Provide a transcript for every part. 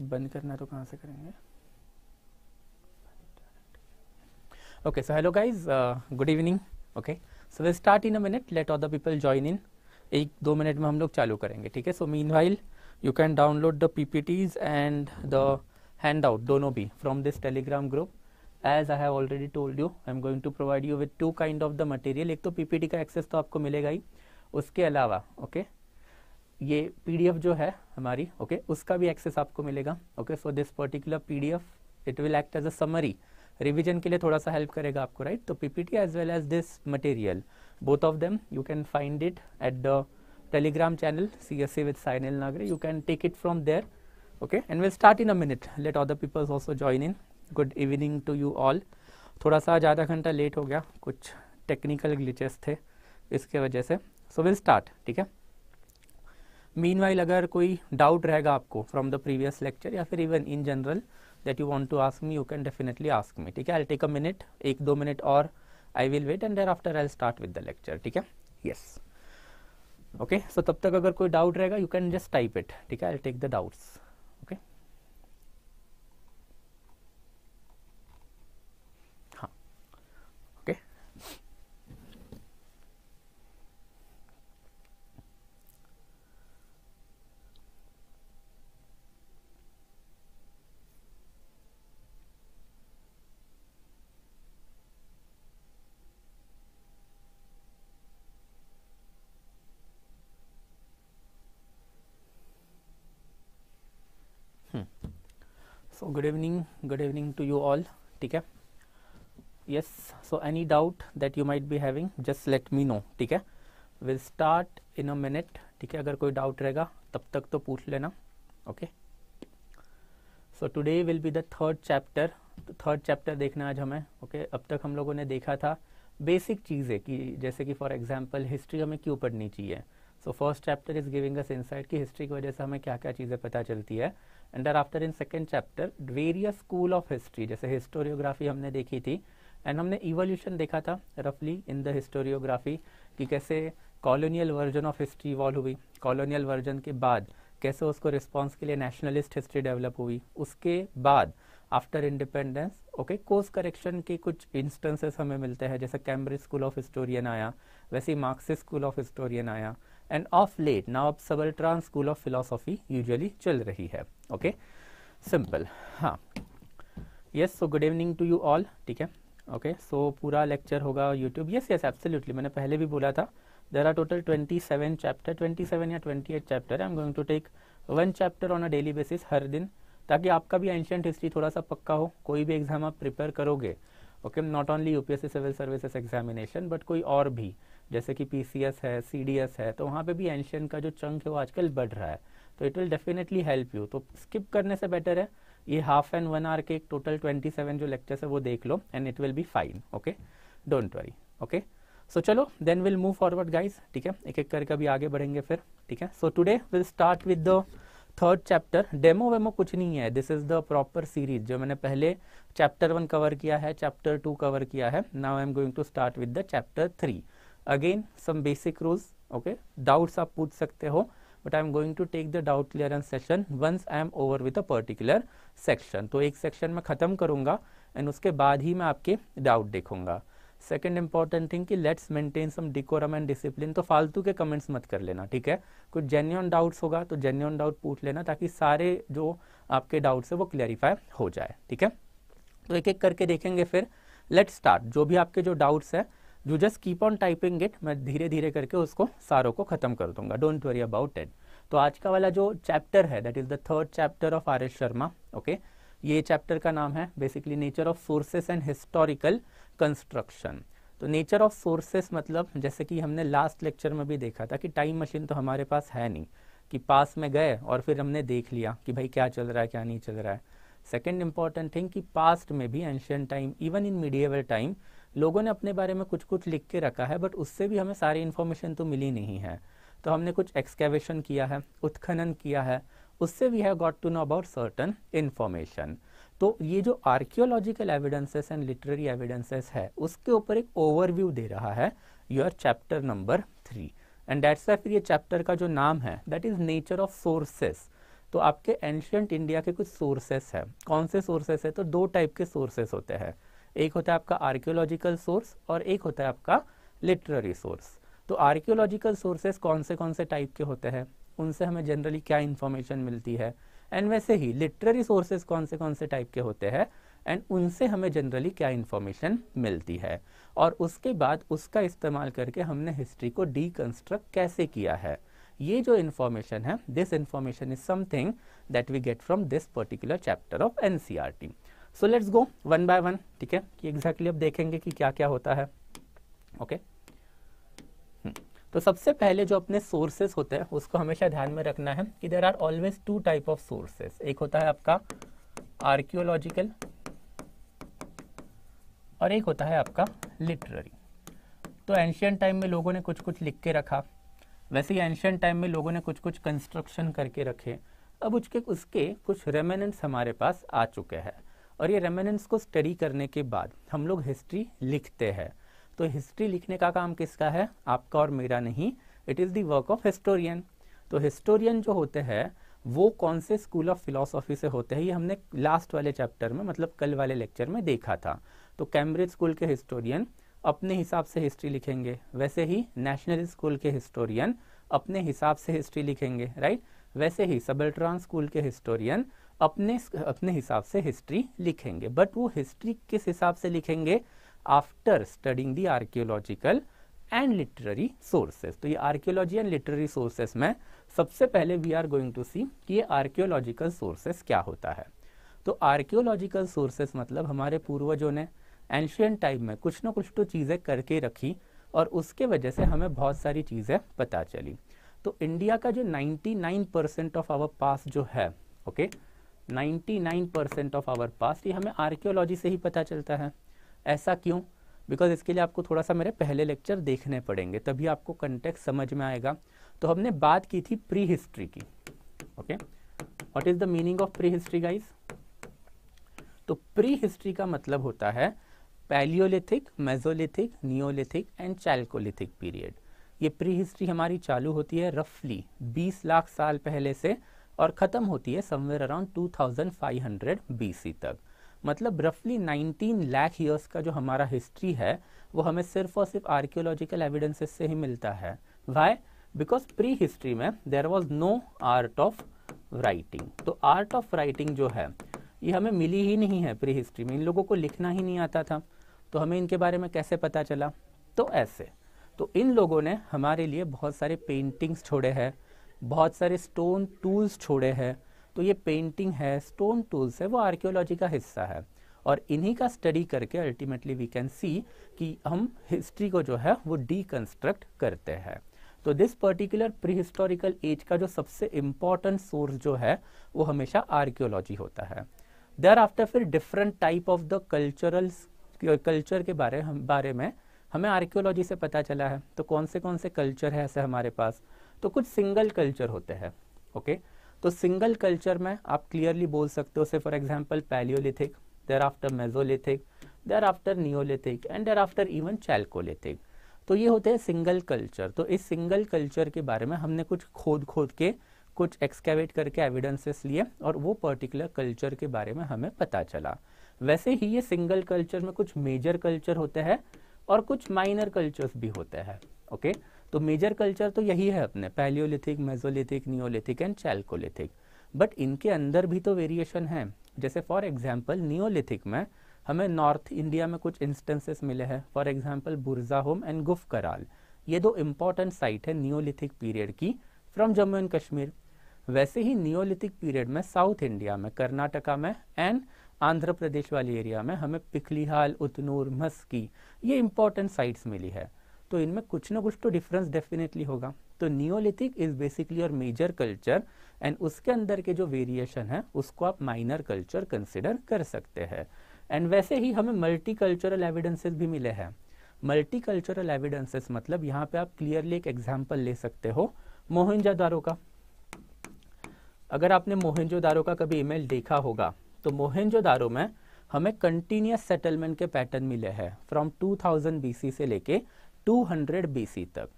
बंद करना तो कहाँ से करेंगे okay so hello guys good evening okay so we start in a minute let all the people join in एक दो मिनट में हम लोग चालू करेंगे ठीक है so meanwhile you can download the P P Ts and the handout दोनों भी from this Telegram group as I have already told you I am going to provide you with two kind of the material एक तो P P T का access तो आपको मिलेगा ही उसके अलावा ओके okay? ये पीडीएफ जो है हमारी ओके okay, उसका भी एक्सेस आपको मिलेगा okay so this particular PDF it will act as a summary revision के लिए थोड़ा सा हेल्प करेगा आपको राइट तो PPT as well as this material both of them you can find it at the Telegram channel C S C with Sainal Nagare you can take it from there okay and will start in a minute let all the peoples also join in good evening to you all थोड़ा सा ज़्यादा घंटा late हो गया कुछ technical glitches थे इसके वजह से सो विल स्टार्ट ठीक है मीन वाइल अगर कोई डाउट रहेगा आपको फ्रॉम द प्रीवियस लेक्चर या फिर even in general that you want to ask me you can definitely ask me ठीक है आई टेक अ मिनट एक दो मिनट और I will wait and there thereafter I start with the lecture ठीक है yes okay सो तब तक अगर कोई डाउट रहेगा you can just type it ठीक है I take the doubts so good evening good evening to you all ठीक है yes so any doubt that you might be having just let me know ठीक है will start in a minute ठीक है अगर कोई डाउट रहेगा तब तक तो पूछ लेना okay so today will be the third chapter third chapter देखना आज हमें ओके okay? अब तक हम लोगों ने देखा था बेसिक चीज़ें कि जैसे कि फॉर एग्जांपल हिस्ट्री हमें क्यों पढ़नी चाहिए so first chapter is giving us insight कि हिस्ट्री की वजह से हमें क्या क्या चीज़ें पता चलती है and after in second chapter various school of history जैसे हिस्टोरियोग्राफी हमने देखी थी एंड हमने इवोल्यूशन देखा था रफली इन द हिस्टोरियोग्राफी कि कैसे colonial version of history evolve हुई कॉलोनियल वर्जन के बाद कैसे उसको रिस्पॉन्स के लिए नेशनलिस्ट हिस्ट्री डेवलप हुई उसके बाद after independence okay course correction के कुछ इंस्टेंसेस हमें मिलते हैं जैसे कैम्ब्रिज स्कूल ऑफ हिस्टोरियन आया वैसे ही मार्क्सिस स्कूल ऑफ हिस्टोरियन आया एंड ऑफ लेट नाउ अब subaltern school of philosophy usually चल रही है ओके सिंपल हाँ yes so good evening to you all ठीक है ओके okay, सो so पूरा लेक्चर होगा यूट्यूब यस यस एब्सोल्युटली मैंने पहले भी बोला था there are total twenty seven chapter twenty seven या twenty eight chapter I am going to take one chapter on a daily basis हर दिन ताकि आपका भी एंशियंट हिस्ट्री थोड़ा सा पक्का हो कोई भी एग्जाम आप प्रिपेयर करोगे okay not only UPSC civil services examination but कोई और भी जैसे कि पी है सी है तो वहाँ पर भी एंशियन का जो चंक है वो आजकल बढ़ रहा है तो it will definitely help you तो स्किप करने से बेटर है ये हाफ एंड वन आवर के एक टोटल 27 जो लेक्चर्स है वो देख लो and it will be fine okay don't worry okay so चलो then will move forward guys ठीक है एक एक करके अभी आगे बढ़ेंगे फिर ठीक है so today will start with the third chapter demo वेमो कुछ नहीं है this is the proper series जो मैंने पहले चैप्टर वन कवर किया है चैप्टर टू कवर किया है now I am going to start with the chapter three again some basic rules okay doubts आप पूछ सकते हो but I am going to take the doubt clearance session once I am over with a particular section तो एक section में ख़त्म करूंगा and उसके बाद ही मैं आपके डाउट देखूंगा सेकेंड इंपॉर्टेंट थिंग कि let's maintain some decorum and discipline तो फालतू के कमेंट्स मत कर लेना ठीक है कुछ जेन्यून डाउट्स होगा तो जेन्यून डाउट पूछ लेना ताकि सारे जो आपके डाउट्स है वो क्लैरिफाई हो जाए ठीक है तो एक एक करके देखेंगे फिर लेट्स स्टार्ट जो भी आपके जो डाउट्स हैं you just keep on typing it मैं धीरे धीरे करके उसको सारों को ख़त्म कर दूंगा डोंट वरी अबाउट इट तो आज का वाला जो चैप्टर है that is the third chapter of R S Sharma okay ये चैप्टर का नाम है basically nature of sources and historical construction तो नेचर ऑफ सोर्सेस मतलब जैसे कि हमने लास्ट लेक्चर में भी देखा था कि टाइम मशीन तो हमारे पास है नहीं कि पास में गए और फिर हमने देख लिया कि भाई क्या चल रहा है क्या नहीं चल रहा है सेकेंड इंपॉर्टेंट थिंग कि पास्ट में भी ancient time even in medieval time लोगों ने अपने बारे में कुछ कुछ लिख के रखा है बट उससे भी हमें सारी इन्फॉर्मेशन तो मिली नहीं है तो हमने कुछ एक्सकेवेशन किया है उत्खनन किया है उससे we have got to know about certain information तो ये जो archaeological evidences and literary evidences है उसके ऊपर एक ओवरव्यू दे रहा है your chapter number three and dates फिर ये चैप्टर का जो नाम है that is nature of sources तो आपके एंशियंट इंडिया के कुछ सोर्सेस है कौन से सोर्सेस है तो दो टाइप के सोर्सेस होते हैं एक होता है आपका आर्क्योलॉजिकल सोर्स और एक होता है आपका लिटररी सोर्स तो आर्क्योलॉजिकल सोर्सेस कौन से कौन से टाइप के होते हैं उनसे हमें जनरली क्या इन्फॉर्मेशन मिलती है एंड वैसे ही लिटररी सोर्सेज कौन से कौन से टाइप के होते हैं एंड उनसे हमें जनरली क्या इन्फॉर्मेशन मिलती है और उसके बाद उसका इस्तेमाल करके हमने हिस्ट्री को डीकंस्ट्रक्ट कैसे किया है ये जो इन्फॉर्मेशन है this information is something that we get from this particular chapter of N T so let's go one by one ठीक है कि एग्जैक्टली अब देखेंगे कि क्या क्या होता है ओके okay? Hmm. तो सबसे पहले जो अपने सोर्सेस होते हैं उसको हमेशा ध्यान में रखना है कि there are always two type of sources एक होता है आपका आर्कियोलॉजिकल और एक होता है आपका लिटररी तो एंशियंट टाइम में लोगों ने कुछ कुछ लिख के रखा वैसे ही एंशियंट टाइम में लोगों ने कुछ कुछ कंस्ट्रक्शन करके रखे अब उसके उसके कुछ रेमेनेंट्स हमारे पास आ चुके हैं और ये रेमिनेंस को स्टडी करने के बाद हम लोग हिस्ट्री लिखते हैं तो हिस्ट्री लिखने का काम किसका है आपका और मेरा नहीं it is the work of historian तो हिस्टोरियन जो होते हैं वो कौन से स्कूल ऑफ फिलोसॉफी से होते हैं ये हमने लास्ट वाले चैप्टर में मतलब कल वाले लेक्चर में देखा था तो कैम्ब्रिज स्कूल के हिस्टोरियन अपने हिसाब से हिस्ट्री लिखेंगे वैसे ही नेशनल स्कूल के हिस्टोरियन अपने हिसाब से हिस्ट्री लिखेंगे राइट वैसे ही सबल्ट्रॉन स्कूल के हिस्टोरियन अपने अपने हिसाब से हिस्ट्री लिखेंगे बट वो हिस्ट्री किस हिसाब से लिखेंगे after studying the archaeological and literary sources तो ये आर्कियोलॉजी एंड लिटरेरी सोर्सेज में सबसे पहले we are going to see कि ये आर्कियोलॉजिकल सोर्सेज क्या होता है तो आर्कियोलॉजिकल सोर्सेज मतलब हमारे पूर्वजों ने एंशियन टाइम में कुछ ना कुछ तो चीज़ें करके रखी और उसके वजह से हमें बहुत सारी चीज़ें पता चली तो इंडिया का जो 99 परसेंट ऑफ आवर पास जो है okay okay, 99 percent of our past ये हमें आर्कियोलॉजी से ही पता चलता है ऐसा क्यों बिकॉज इसके लिए आपको थोड़ा सा मेरे पहले लेक्चर देखने पड़ेंगे तभी आपको कंटेक्ट समझ में आएगा तो हमने बात की थी प्री हिस्ट्री की okay what is the meaning of pre history guys तो प्री हिस्ट्री का मतलब होता है palaeolithic mesolithic neolithic and chalcolithic period ये प्री हिस्ट्री हमारी चालू होती है रफली 20 लाख साल पहले से और ख़त्म होती है समवेयर अराउंड 2500 सी तक मतलब रफली 19 लाख ईयर्स का जो हमारा हिस्ट्री है वो हमें सिर्फ और सिर्फ आर्कियोलॉजिकल एविडेंसेस से ही मिलता है वाई बिकॉज प्री हिस्ट्री में there was no art of writing तो आर्ट ऑफ राइटिंग जो है ये हमें मिली ही नहीं है प्री हिस्ट्री में इन लोगों को लिखना ही नहीं आता था तो हमें इनके बारे में कैसे पता चला तो ऐसे तो इन लोगों ने हमारे लिए बहुत सारे पेंटिंग्स छोड़े हैं बहुत सारे स्टोन टूल्स छोड़े हैं तो ये पेंटिंग है स्टोन टूल्स है वो आर्कियोलॉजी का हिस्सा है और इन्हीं का स्टडी करके अल्टीमेटली वी कैन सी कि हम हिस्ट्री को जो है वो डीकंस्ट्रक्ट करते हैं तो this particular pre historical age का जो सबसे इम्पॉर्टेंट सोर्स जो है वो हमेशा आर्कियोलॉजी होता है देर आफ्टर फिर different type of the cultural culture के बारे हम बारे में हमें आर्कियोलॉजी से पता चला है तो कौन से कौन से कल्चर है ऐसे हमारे पास तो कुछ सिंगल कल्चर होते हैं ओके तो सिंगल कल्चर में आप क्लियरली बोल सकते हो से for example palaeolithic thereafter mesolithic thereafter neolithic and there thereafter even chalcolithic तो ये होते हैं सिंगल कल्चर तो इस सिंगल कल्चर के बारे में हमने कुछ खोद खोद के कुछ एक्सकेवेट करके एविडेंसेस लिए और वो पर्टिकुलर कल्चर के बारे में हमें पता चला वैसे ही ये सिंगल कल्चर में कुछ मेजर कल्चर होते हैं और कुछ माइनर कल्चर्स भी होते हैं ओके okay? तो मेजर कल्चर तो यही है अपने palaeolithic mesolithic neolithic and chalcolithic but इनके अंदर भी तो वेरिएशन है जैसे फॉर एग्जाम्पल नियोलिथिक में हमें नॉर्थ इंडिया में कुछ इंस्टेंसेस मिले हैं for example Burzahom and Gufkral ये दो इम्पॉर्टेंट साइट है नियोलिथिक पीरियड की फ्रॉम जम्मू एंड कश्मीर वैसे ही नियोलिथिक पीरियड में साउथ इंडिया में कर्नाटका में एंड आंध्र प्रदेश वाली एरिया में हमें पिखलीहाल उतनूर मस्की ये इम्पोर्टेंट साइट्स मिली है तो इनमें कुछ ना कुछ तो डिफरेंस डेफिनेटली होगा तो नियोलिथिक इज बेसिकली और मेजर कल्चर एंड उसके अंदर के जो वेरिएशन है उसको आप माइनर कल्चर कंसिडर कर सकते हैं एंड वैसे ही हमें मल्टी कल्चरल एविडेंसेस भी मिले हैं मल्टी कल्चरल एविडेंसेस मतलब यहाँ पे आप क्लियरली एक एग्जाम्पल ले सकते हो मोहनजोदारो का अगर आपने मोहनजोदारो का कभी ईमेल देखा होगा तो मोहनजोदारो में हमें कंटिन्यूस सेटलमेंट के पैटर्न मिले हैं फ्रॉम 2000 बीसी से लेके 200 बीसी तक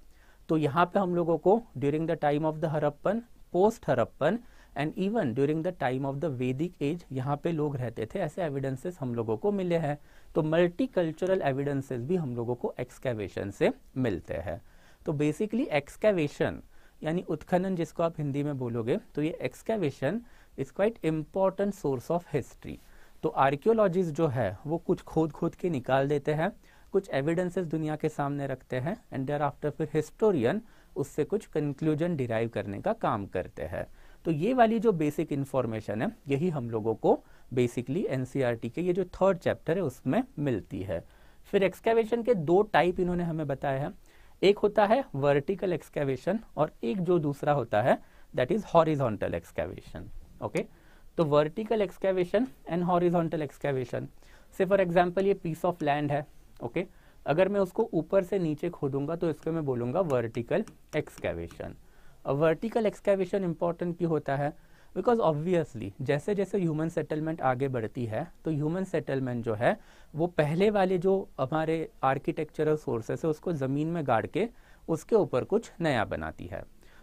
तो यहाँ पे हम लोगों को during the time of the Harappan post Harappan and even during the time of the Vedic age यहाँ पे लोग रहते थे ऐसे एविडेंसेस हम लोगों को मिले हैं तो मल्टी कल्चरल एविडेंसेस भी हम लोगों को एक्सकेवेशन से मिलते हैं तो बेसिकली एक्सकेवेशन यानी उत्खनन जिसको आप हिंदी में बोलोगे तो ये excavation is quite important source of history तो आर्क्योलॉजिस्ट जो है वो कुछ खोद खोद के निकाल देते हैं कुछ एविडेंसेस दुनिया के सामने रखते हैं एंड देर आफ्टर फिर हिस्टोरियन उससे कुछ कंक्लूजन डिराइव करने का काम करते हैं तो ये वाली जो बेसिक इन्फॉर्मेशन है यही हम लोगों को बेसिकली एन e के ये जो थर्ड चैप्टर है उसमें मिलती है फिर एक्सकेवेशन के दो टाइप इन्होंने हमें बताया है एक होता है वर्टिकल एक्सकेवेशन और एक जो दूसरा होता है that is horizontal excavation okay तो vertical excavation and horizontal excavation से फॉर एग्जाम्पल ये पीस ऑफ लैंड है ओके अगर मैं उसको ऊपर से नीचे खोदूंगा तो इसको मैं बोलूंगा वर्टिकल एक्सकेवेशन अब वर्टिकल एक्सकेवेशन इंपॉर्टेंट क्यों होता है बिकॉज ऑब्वियसली जैसे जैसे ह्यूमन सेटलमेंट आगे बढ़ती है तो ह्यूमन सेटलमेंट जो है वो पहले वाले जो हमारे आर्किटेक्चरल सोर्सेस है उसको ज़मीन में गाड़ के उसके ऊपर कुछ नया बनाती है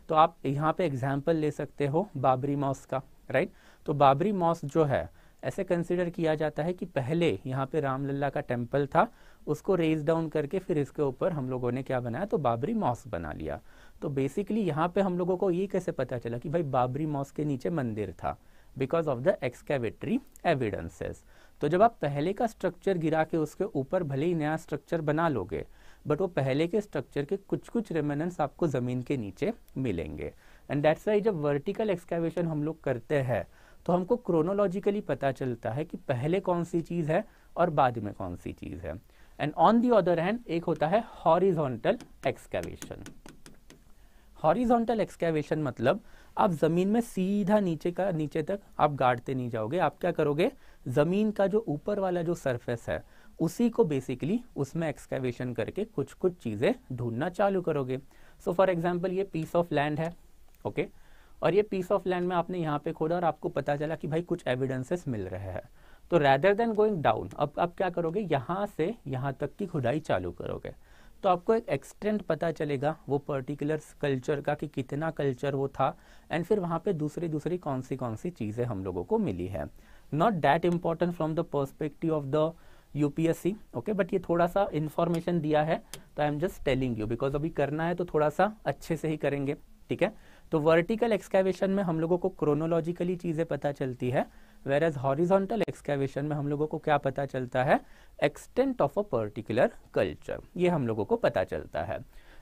तो आप यहाँ पे एग्जाम्पल ले सकते हो बाबरी मॉस का राइट तो बाबरी मॉस जो है ऐसे कंसिडर किया जाता है कि पहले यहाँ पे रामलला का टेम्पल था उसको रेज डाउन करके फिर इसके ऊपर हम लोगों ने क्या बनाया तो बाबरी मॉस बना लिया तो बेसिकली यहाँ पे हम लोगों को ये कैसे पता चला कि भाई बाबरी मॉस के नीचे मंदिर था because of the excavatory evidences तो जब आप पहले का स्ट्रक्चर गिरा के उसके ऊपर भले ही नया स्ट्रक्चर बना लोगे बट वो पहले के स्ट्रक्चर के कुछ कुछ रेमेनेंट्स आपको ज़मीन के नीचे मिलेंगे एंड डेट्स वाई जब वर्टिकल एक्सकेवेशन हम लोग करते हैं तो हमको क्रोनोलॉजिकली पता चलता है कि पहले कौन सी चीज़ है और बाद में कौन सी चीज़ है and on the other hand एक होता है हॉरिजोंटल एक्सकेवेशन हॉरिजोंटल एक्सकेवेशन मतलब आप ज़मीन में सीधा नीचे का नीचे तक आप गाड़ते नहीं जाओगे आप क्या करोगे ज़मीन का जो ऊपर वाला जो सरफेस है उसी को बेसिकली उसमें एक्सकेवेशन करके कुछ कुछ चीज़ें ढूंढना चालू करोगे सो फॉर एग्जाम्पल ये पीस ऑफ लैंड है ओके okay? और ये पीस ऑफ लैंड में आपने यहाँ पे खोदा और आपको पता चला कि भाई कुछ एविडेंसेस मिल रहे हैं तो रैदर देन गोइंग डाउन अब आप क्या करोगे यहाँ से यहाँ तक की खुदाई चालू करोगे तो आपको एक एक्सटेंट पता चलेगा वो पर्टिकुलर कल्चर का कि कितना कल्चर वो था एंड फिर वहाँ पे दूसरी दूसरी कौन सी कौन सी चीज़ें हम लोगों को मिली है not that important from the perspective of the UPSC okay but ये थोड़ा सा इन्फॉर्मेशन दिया है तो I am just telling you because अभी करना है तो थोड़ा सा अच्छे से ही करेंगे ठीक है तो वर्टिकल एक्सकैवेशन में हम लोगों को क्रोनोलॉजिकली चीज़ें पता चलती है वेर एज हॉरिजोंटल एक्सकेवेशन में हम लोगों को क्या पता चलता है extent of a particular culture ये हम लोगों को पता चलता है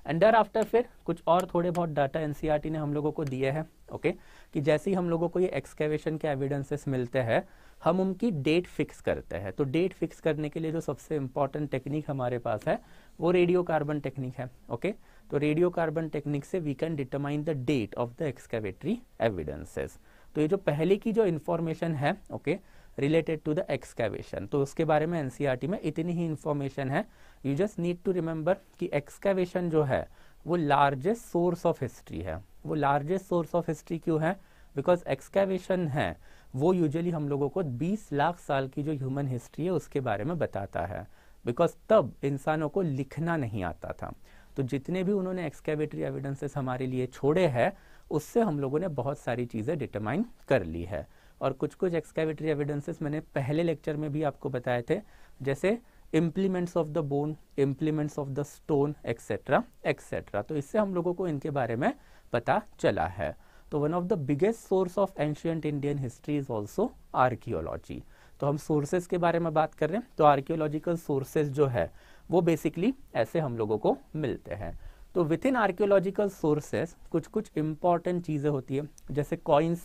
एंड डर आफ्टर फिर कुछ और थोड़े बहुत डाटा एनसीईआरटी e ने हम लोगों को दिए हैं ओके कि जैसे ही हम लोगों को ये एक्सकेवेशन के एविडेंसेस मिलते हैं हम उनकी डेट फिक्स करते हैं तो डेट फिक्स करने के लिए जो सबसे इंपॉर्टेंट टेक्निक हमारे पास है वो रेडियो कार्बन टेक्निक है ओके तो रेडियो कार्बन टेक्निक से we can determine the date of the excavatory evidences तो ये जो पहले की जो इन्फॉर्मेशन है okay related to the excavation तो उसके बारे में एनसीईआरटी e में इतनी ही इन्फॉर्मेशन है you just need to remember कि एक्सकैवेशन जो है वो लार्जेस्ट सोर्स ऑफ हिस्ट्री है वो लार्जेस्ट सोर्स ऑफ हिस्ट्री क्यों है बिकॉज एक्सकैवेशन है वो यूजली हम लोगों को 20 लाख साल की जो ह्यूमन हिस्ट्री है उसके बारे में बताता है बिकॉज तब इंसानों को लिखना नहीं आता था तो जितने भी उन्होंने एक्सकेवेटरी एविडेंसेस हमारे लिए छोड़े हैं उससे हम लोगों ने बहुत सारी चीज़ें डिटरमाइन कर ली है और कुछ कुछ एक्सकेविटरी एविडेंसेस मैंने पहले लेक्चर में भी आपको बताए थे जैसे implements of the bone implements of the stone etcetera etcetera तो इससे हम लोगों को इनके बारे में पता चला है तो one of the biggest source of ancient Indian history is also archaeology तो हम सोर्सेज के बारे में बात कर रहे हैं तो आर्कियोलॉजिकल सोर्सेज जो है वो बेसिकली ऐसे हम लोगों को मिलते हैं तो विथ इन आर्क्योलॉजिकल सोर्सेस कुछ कुछ इंपॉर्टेंट चीज़ें होती है जैसे कॉइन्स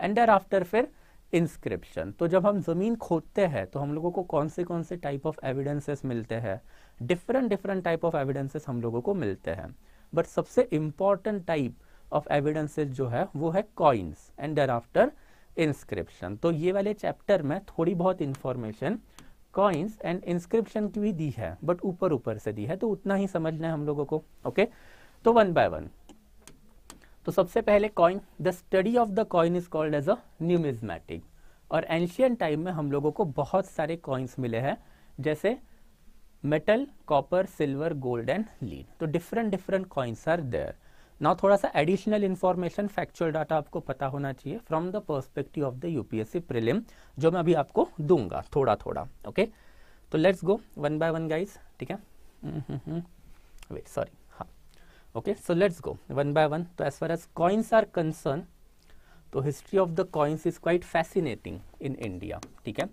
एंड डर आफ्टर फिर इंस्क्रिप्शन तो जब हम ज़मीन खोदते हैं तो हम लोगों को कौन से कौन से टाइप ऑफ एविडेंसेस मिलते हैं different different type of evidences हम लोगों को मिलते हैं बट सबसे इम्पॉर्टेंट टाइप ऑफ एविडेंसेस जो है वो है कॉइन्स एंड डर आफ्टर इंस्क्रिप्शन तो ये वाले चैप्टर में थोड़ी बहुत इंफॉर्मेशन कॉइन्स एंड इंस्क्रिप्शन की भी दी है बट ऊपर ऊपर से दी है तो उतना ही समझना है हम लोगों को ओके तो वन बाय वन तो सबसे पहले coin the study of the coin is called as a numismatic और एंशियन टाइम में हम लोगों को बहुत सारे कॉइन्स मिले हैं जैसे metal copper silver gold and lead तो different different coins are there now थोड़ा सा एडिशनल इन्फॉर्मेशन फैक्चुअल डाटा आपको पता होना चाहिए from the perspective of the UPSC prelim जो मैं अभी आपको दूंगा थोड़ा थोड़ा ओके तो let's go one by one guys ठीक है वेट सॉरी हाँ okay so let's go one by one तो as far as coins are concern तो history of the coins is quite fascinating in India ठीक है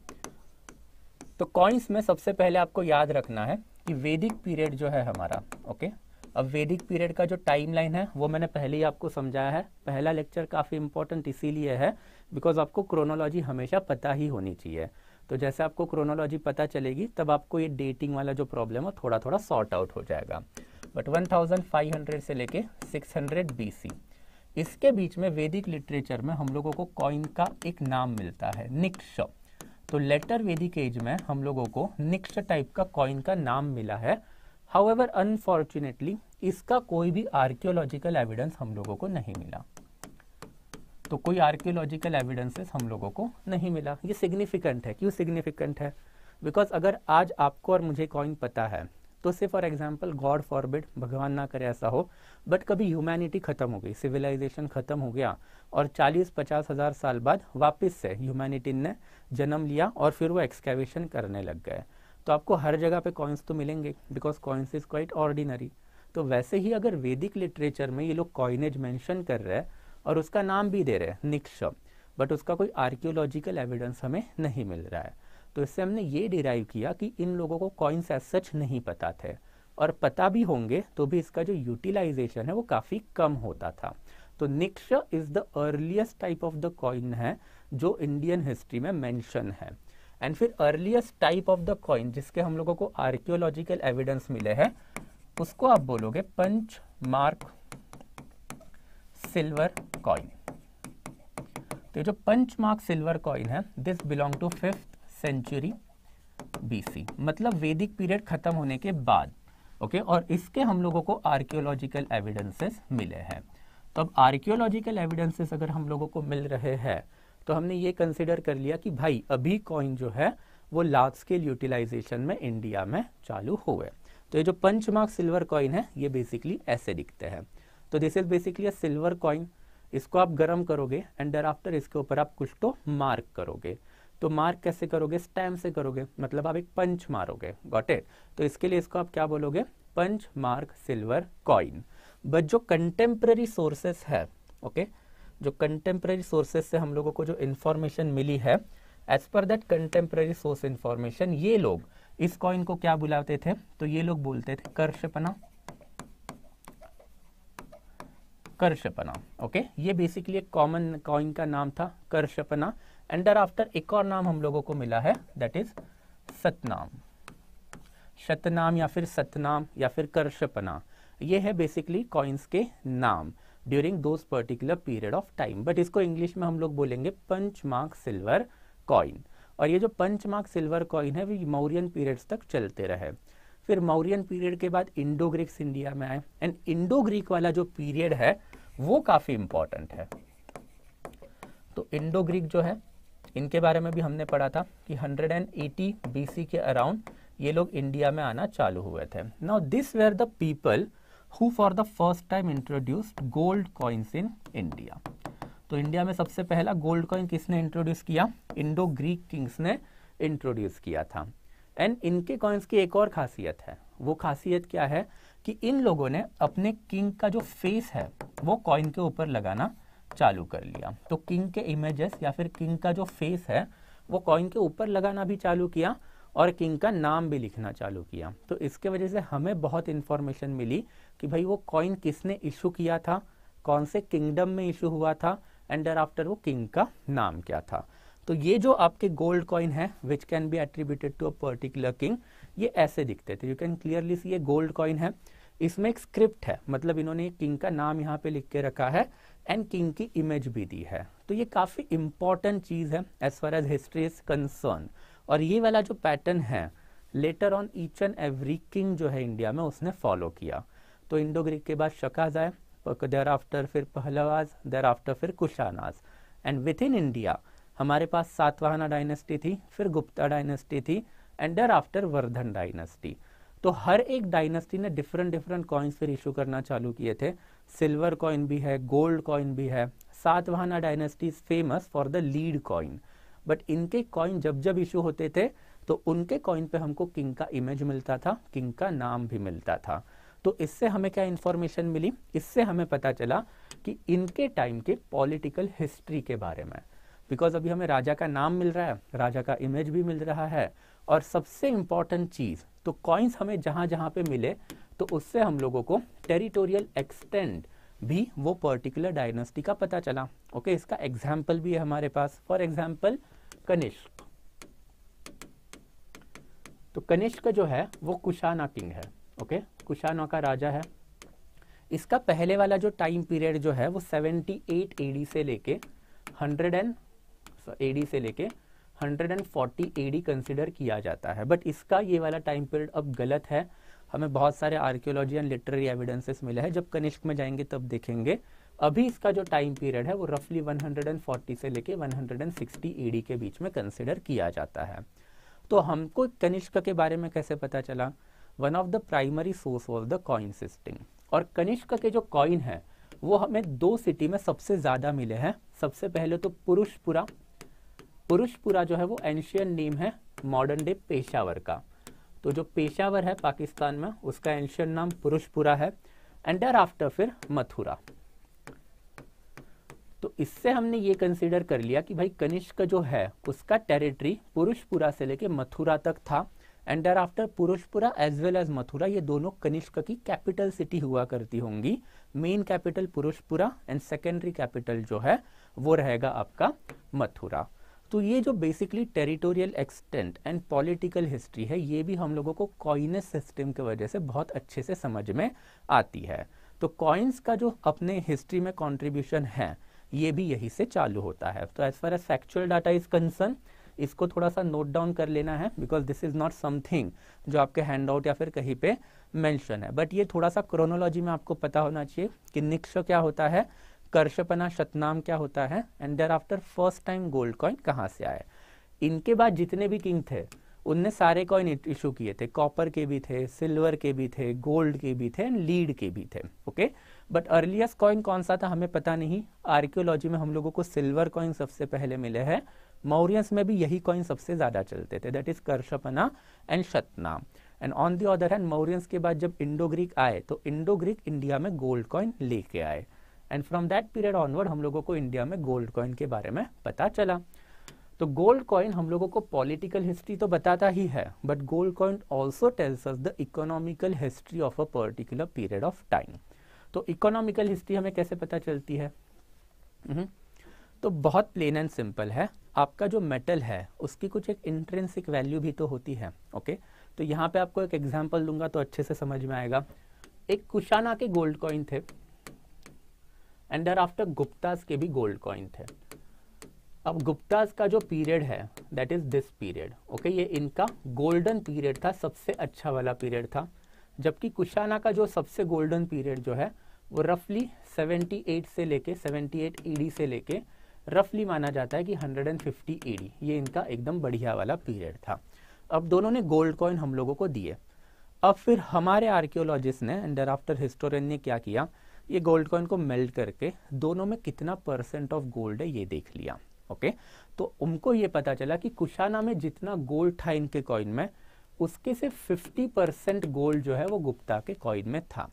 तो coins में सबसे पहले आपको याद रखना है कि वैदिक पीरियड जो है हमारा ओके okay? अब वैदिक पीरियड का जो टाइम लाइन है वो मैंने पहले ही आपको समझाया है पहला लेक्चर काफ़ी इंपॉर्टेंट इसीलिए है बिकॉज आपको क्रोनोलॉजी हमेशा पता ही होनी चाहिए तो जैसे आपको क्रोनोलॉजी पता चलेगी तब आपको ये डेटिंग वाला जो प्रॉब्लम है थोड़ा थोड़ा सॉर्ट आउट हो जाएगा बट 1500 से लेके 600 हंड्रेड इसके बीच में वैदिक लिटरेचर में हम लोगों को कॉइन का एक नाम मिलता है निक्ष तो लेटर वैदिक एज में हम लोगों को निक्ष टाइप का कॉइन का नाम मिला है हाउएवर अनफॉर्चुनेटली इसका कोई भी आर्कियोलॉजिकल एविडेंस हम लोगों को नहीं मिला तो कोई आर्कियोलॉजिकल एविडेंसेस हम लोगों को नहीं मिला ये सिग्निफिकेंट है क्यों सिग्निफिकेंट है बिकॉज अगर आज आपको और मुझे कॉइन पता है तो से फॉर एग्जाम्पल गॉड फॉरबिड भगवान ना करे ऐसा हो बट कभी ह्यूमैनिटी ख़त्म हो गई सिविलाइजेशन ख़त्म हो गया और 40-50 हज़ार साल बाद वापस से ह्यूमैनिटी ने जन्म लिया और फिर वो एक्सकेवेशन करने लग गए तो आपको हर जगह पे कॉइन्स तो मिलेंगे because coins is quite ordinary तो वैसे ही अगर वैदिक लिटरेचर में ये लोग कॉइनेज मेंशन कर रहे हैं और उसका नाम भी दे रहे हैं निक्ष बट उसका कोई आर्क्योलॉजिकल एविडेंस हमें नहीं मिल रहा है तो इससे हमने ये डिराइव किया कि इन लोगों को कॉइन्स एज सच नहीं पता थे और पता भी होंगे तो भी इसका जो यूटिलाइजेशन है वो काफ़ी कम होता था तो निक्ष is the earliest type of the coin है जो इंडियन हिस्ट्री में मेंशन है एंड फिर earliest type of the coin जिसके हम लोगों को आर्कियोलॉजिकल एविडेंस मिले हैं उसको आप बोलोगे पंच मार्क सिल्वर कॉइन तो जो पंच मार्क सिल्वर कॉइन है this belong to fifth century BC मतलब वैदिक पीरियड खत्म होने के बाद ओके okay? और इसके हम लोगों को आर्कियोलॉजिकल एविडेंसेस मिले हैं तो अब आर्कियोलॉजिकल एविडेंसेस अगर हम लोगों को मिल रहे हैं तो हमने ये कंसिडर कर लिया कि भाई अभी कॉइन जो है वो लार्ज स्केल यूटिलाइजेशन में इंडिया में चालू हुए तो ये जो पंच मार्क सिल्वर कॉइन है ये बेसिकली ऐसे दिखते हैं तो this is basically a silver coin इसको आप गर्म करोगे एंड डर आफ्टर इसके ऊपर आप कुछ तो मार्क करोगे तो मार्क कैसे करोगे स्टैम्प से करोगे मतलब आप एक पंच मारोगे गॉट इट तो इसके लिए इसको आप क्या बोलोगे punch mark silver coin but जो कंटेम्प्रेरी सोर्सेस है ओके okay? जो कंटेम्प्रेरी सोर्सेज से हम लोगों को जो इन्फॉर्मेशन मिली है as per that contemporary source information ये लोग इस कॉइन को क्या बुलाते थे तो ये लोग बोलते थे कर्षपना कर्षपना ओके ये बेसिकली एक कॉमन कॉइन का नाम था कर्षपना एंड दर आफ्टर एक और नाम हम लोगों को मिला है दैट इज सतनाम शतनाम या फिर सतनाम या फिर कर्षपना ये है बेसिकली कॉइन्स के नाम during those particular period of time but इसको इंग्लिश में हम लोग बोलेंगे पंच मार्क सिल्वर कॉइन और ये जो पंच मार्क सिल्वर कॉइन है वो मौरियन पीरियड्स तक चलते रहे फिर मौरियन पीरियड के बाद इंडो ग्रीक्स इंडिया में आए एंड इंडो ग्रीक वाला जो पीरियड है वो काफ़ी इंपॉर्टेंट है तो इंडो ग्रीक जो है इनके बारे में भी हमने पढ़ा था कि 180 एंड बीसी के अराउंड ये लोग इंडिया में आना चालू हुए थे now this were the people who for the first time introduced gold coins in India तो इंडिया में सबसे पहला गोल्ड कॉइन किसने इंट्रोड्यूस किया इंडो ग्रीक किंग्स ने इंट्रोड्यूस किया था एंड इनके कॉइन्स की एक और खासियत है वो खासियत क्या है कि इन लोगों ने अपने किंग का जो फेस है वो कॉइन के ऊपर लगाना चालू कर लिया तो किंग के इमेजेस या फिर किंग का जो फेस है वो कॉइन के ऊपर लगाना भी चालू किया और किंग का नाम भी लिखना चालू किया तो इसके वजह से हमें बहुत इन्फॉर्मेशन मिली कि भाई वो कॉइन किसने इशू किया था कौन से किंगडम में इशू हुआ था एंड डर आफ्टर वो किंग का नाम क्या था तो ये जो आपके गोल्ड कॉइन है which can be attributed to a particular king ये ऐसे दिखते थे यू कैन क्लियरली सी ये गोल्ड कॉइन है इसमें एक स्क्रिप्ट है मतलब इन्होंने किंग का नाम यहाँ पे लिख के रखा है एंड किंग की इमेज भी दी है तो ये काफ़ी इंपॉर्टेंट चीज़ है as far as history is concern और ये वाला जो पैटर्न है later on each and every king जो है इंडिया में उसने फॉलो किया तो इंडो ग्रीक के बाद शकाज आए देर आफ्टर फिर पहलवाज देर आफ्टर फिर Kushanas and within India हमारे पास सातवाहना डायनेस्टी थी फिर गुप्ता डायनेस्टी थी and there thereafter Vardhan dynasty तो हर एक डायनेस्टी ने डिफरेंट डिफरेंट कॉइन्स फिर इशू करना चालू किए थे सिल्वर कॉइन भी है गोल्ड कॉइन भी है Satavahana dynasty is famous for the lead coin but इनके कॉइन जब जब इशू होते थे तो उनके कॉइन पे हमको किंग का इमेज मिलता था किंग का नाम भी मिलता था तो इससे हमें क्या इंफॉर्मेशन मिली इससे हमें पता चला कि इनके टाइम के पॉलिटिकल हिस्ट्री के बारे में बिकॉज अभी हमें राजा का नाम मिल रहा है राजा का इमेज भी मिल रहा है और सबसे इंपॉर्टेंट चीज़ तो कॉइन्स हमें जहां जहां पे मिले तो उससे हम लोगों को टेरिटोरियल एक्सटेंड भी वो पर्टिकुलर डायनेस्टी का पता चला ओके okay, इसका एग्जाम्पल भी है हमारे पास फॉर एग्जाम्पल कनिष्क तो कनिष्क जो है वो कुशाना किंग है ओके okay? कुशानों का राजा है इसका पहले वाला जो टाइम पीरियड जो है वो 78 एडी से लेके 100 एंड एडी से लेके 140 एडी कंसिडर किया जाता है बट इसका ये वाला टाइम पीरियड अब गलत है हमें बहुत सारे आर्क्योलॉजी एंड लिटरेरी एविडेंसेस मिले हैं जब कनिष्क में जाएंगे तब देखेंगे अभी इसका जो टाइम पीरियड है वो रफली 140 से लेके 160 एडी के बीच में कंसिडर किया जाता है तो हमको कनिष्क के बारे में कैसे पता चला one of the primary source of the coin system और कनिष्क के जो कॉइन है वो हमें दो सिटी में सबसे ज़्यादा मिले हैं सबसे पहले तो पुरुषपुरा पुरुषपुरा जो है वो एंशियन नेम है मॉडर्न डे पेशावर का तो जो पेशावर है पाकिस्तान में उसका एंशियन नाम पुरुषपुरा है एंड डर आफ्टर फिर मथुरा तो इससे हमने ये कंसिडर कर लिया कि भाई कनिष्क जो है उसका टेरिटरी पुरुषपुरा से लेके मथुरा तक था एंड डर after Purushapura as well as Mathura ये दोनों कनिष्क की कैपिटल सिटी हुआ करती होंगी main capital Purushapura and secondary capital जो है वो रहेगा आपका मथुरा तो ये जो basically territorial extent and political history है ये भी हम लोगों को कॉइनस सिस्टम की वजह से बहुत अच्छे से समझ में आती है तो कॉइन्स का जो अपने हिस्ट्री में कॉन्ट्रीब्यूशन है ये भी यही से चालू होता है तो as far as factual data is concern इसको थोड़ा सा नोट डाउन कर लेना है because this is not something जो आपके हैंड आउट या फिर कहीं पे मेंशन है बट ये थोड़ा सा क्रोनोलॉजी में आपको पता होना चाहिए कि निक्ष क्या होता है कर्षपना शतनाम क्या होता है and there after first time gold coin कहाँ से आए इनके बाद जितने भी किंग थे उनने सारे कॉइन इशू किए थे कॉपर के भी थे सिल्वर के भी थे गोल्ड के भी थे एंड लीड के भी थे ओके बट अर्लीस्ट कॉइन कौन सा था हमें पता नहीं आर्कियोलॉजी में हम लोगों को सिल्वर कॉइन सबसे पहले मिले हैं मौर्यस में भी यही कॉइन सबसे ज़्यादा चलते थे that is Karshapana and Satamana and on the other hand Mauryas के बाद जब इंडो ग्रीक आए तो इंडो ग्रीक इंडिया में गोल्ड कॉइन लेके आए and from that period onward हम लोगों को इंडिया में गोल्ड कॉइन के बारे में पता चला तो गोल्ड कॉइन हम लोगों को पॉलिटिकल हिस्ट्री तो बताता ही है but gold coin also tells the economical history of a particular period of time तो इकोनॉमिकल हिस्ट्री हमें कैसे पता चलती है mm -hmm. तो बहुत प्लेन एंड सिंपल है आपका जो मेटल है उसकी कुछ एक इंट्रेंसिक वैल्यू भी तो होती है ओके तो यहाँ पे आपको एक एग्जाम्पल दूंगा तो अच्छे से समझ में आएगा एक कुशाना के गोल्ड कॉइन थे एंड देर आफ्टर गुप्ताज के भी गोल्ड कॉइन थे अब गुप्ताज का जो पीरियड है that is this period okay ये इनका गोल्डन पीरियड था सबसे अच्छा वाला पीरियड था जबकि कुशाना का जो सबसे गोल्डन पीरियड जो है वो रफली 78 से लेके 78 एट से लेके रफली माना जाता है कि 150 फिफ्टी ये इनका एकदम बढ़िया वाला पीरियड था अब दोनों ने गोल्ड कॉइन हम लोगों को दिए अब फिर हमारे आर्कियोलॉजिस्ट ने अंडर आफ्टर हिस्टोरियन ने क्या किया ये गोल्ड कॉइन को मेल्ट करके दोनों में कितना परसेंट ऑफ गोल्ड है ये देख लिया ओके तो उनको ये पता चला कि कुशाना में जितना गोल्ड था इनके कॉइन में उसके से 50 परसेंट गोल्ड जो है वो गुप्ता के कॉइन में था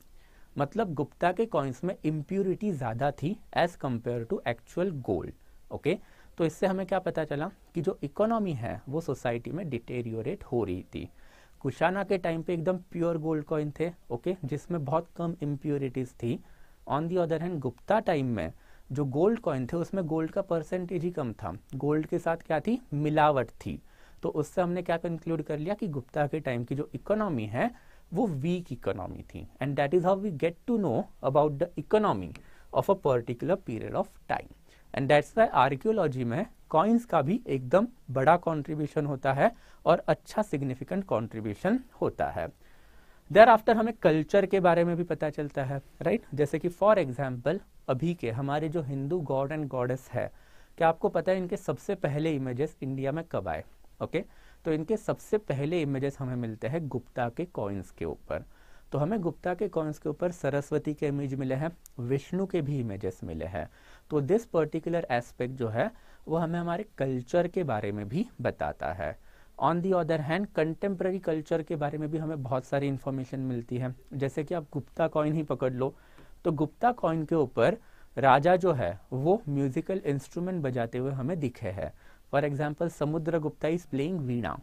मतलब गुप्ता के कॉइन्स में इम्प्योरिटी ज़्यादा थी as compare to actual gold okay तो इससे हमें क्या पता चला कि जो इकोनॉमी है वो सोसाइटी में डिटेरियोरेट हो रही थी कुशाना के टाइम पे एकदम प्योर गोल्ड कॉइन थे ओके जिसमें बहुत कम इम्प्योरिटीज़ थी on the other hand Gupta time में जो गोल्ड कॉइन थे उसमें गोल्ड का परसेंटेज ही कम था गोल्ड के साथ क्या थी मिलावट थी तो उससे हमने क्या कंक्लूड कर लिया कि गुप्ता के टाइम की जो इकोनॉमी है वो वीक इकोनॉमी थी and that is how we get to know about the economy of a particular period of time and that's why archaeology में कॉइन्स का भी एकदम बड़ा कॉन्ट्रीब्यूशन होता है और अच्छा सिग्निफिकेंट कॉन्ट्रीब्यूशन होता है देर आफ्टर हमें कल्चर के बारे में भी पता चलता है राइट right? जैसे कि फॉर एग्जाम्पल अभी के हमारे जो हिंदू गॉड एंड गॉडेस है क्या आपको पता है इनके सबसे पहले इमेजेस इंडिया में कब आए ओके okay? तो इनके सबसे पहले इमेजेस हमें मिलते हैं गुप्ता के कॉइन्स के ऊपर तो हमें गुप्ता के कॉइन्स के ऊपर सरस्वती के इमेज मिले हैं विष्णु के भी इमेजेस मिले हैं तो दिस पर्टिकुलर एस्पेक्ट जो है वो हमें हमारे कल्चर के बारे में भी बताता है on the other hand contemporary culture के बारे में भी हमें बहुत सारी इन्फॉर्मेशन मिलती है जैसे कि आप गुप्ता कॉइन ही पकड़ लो तो गुप्ता कॉइन के ऊपर राजा जो है वो म्यूजिकल इंस्ट्रूमेंट बजाते हुए हमें दिखे हैं फॉर एग्जाम्पल समुद्र गुप्ता इज प्लेइंग वीणा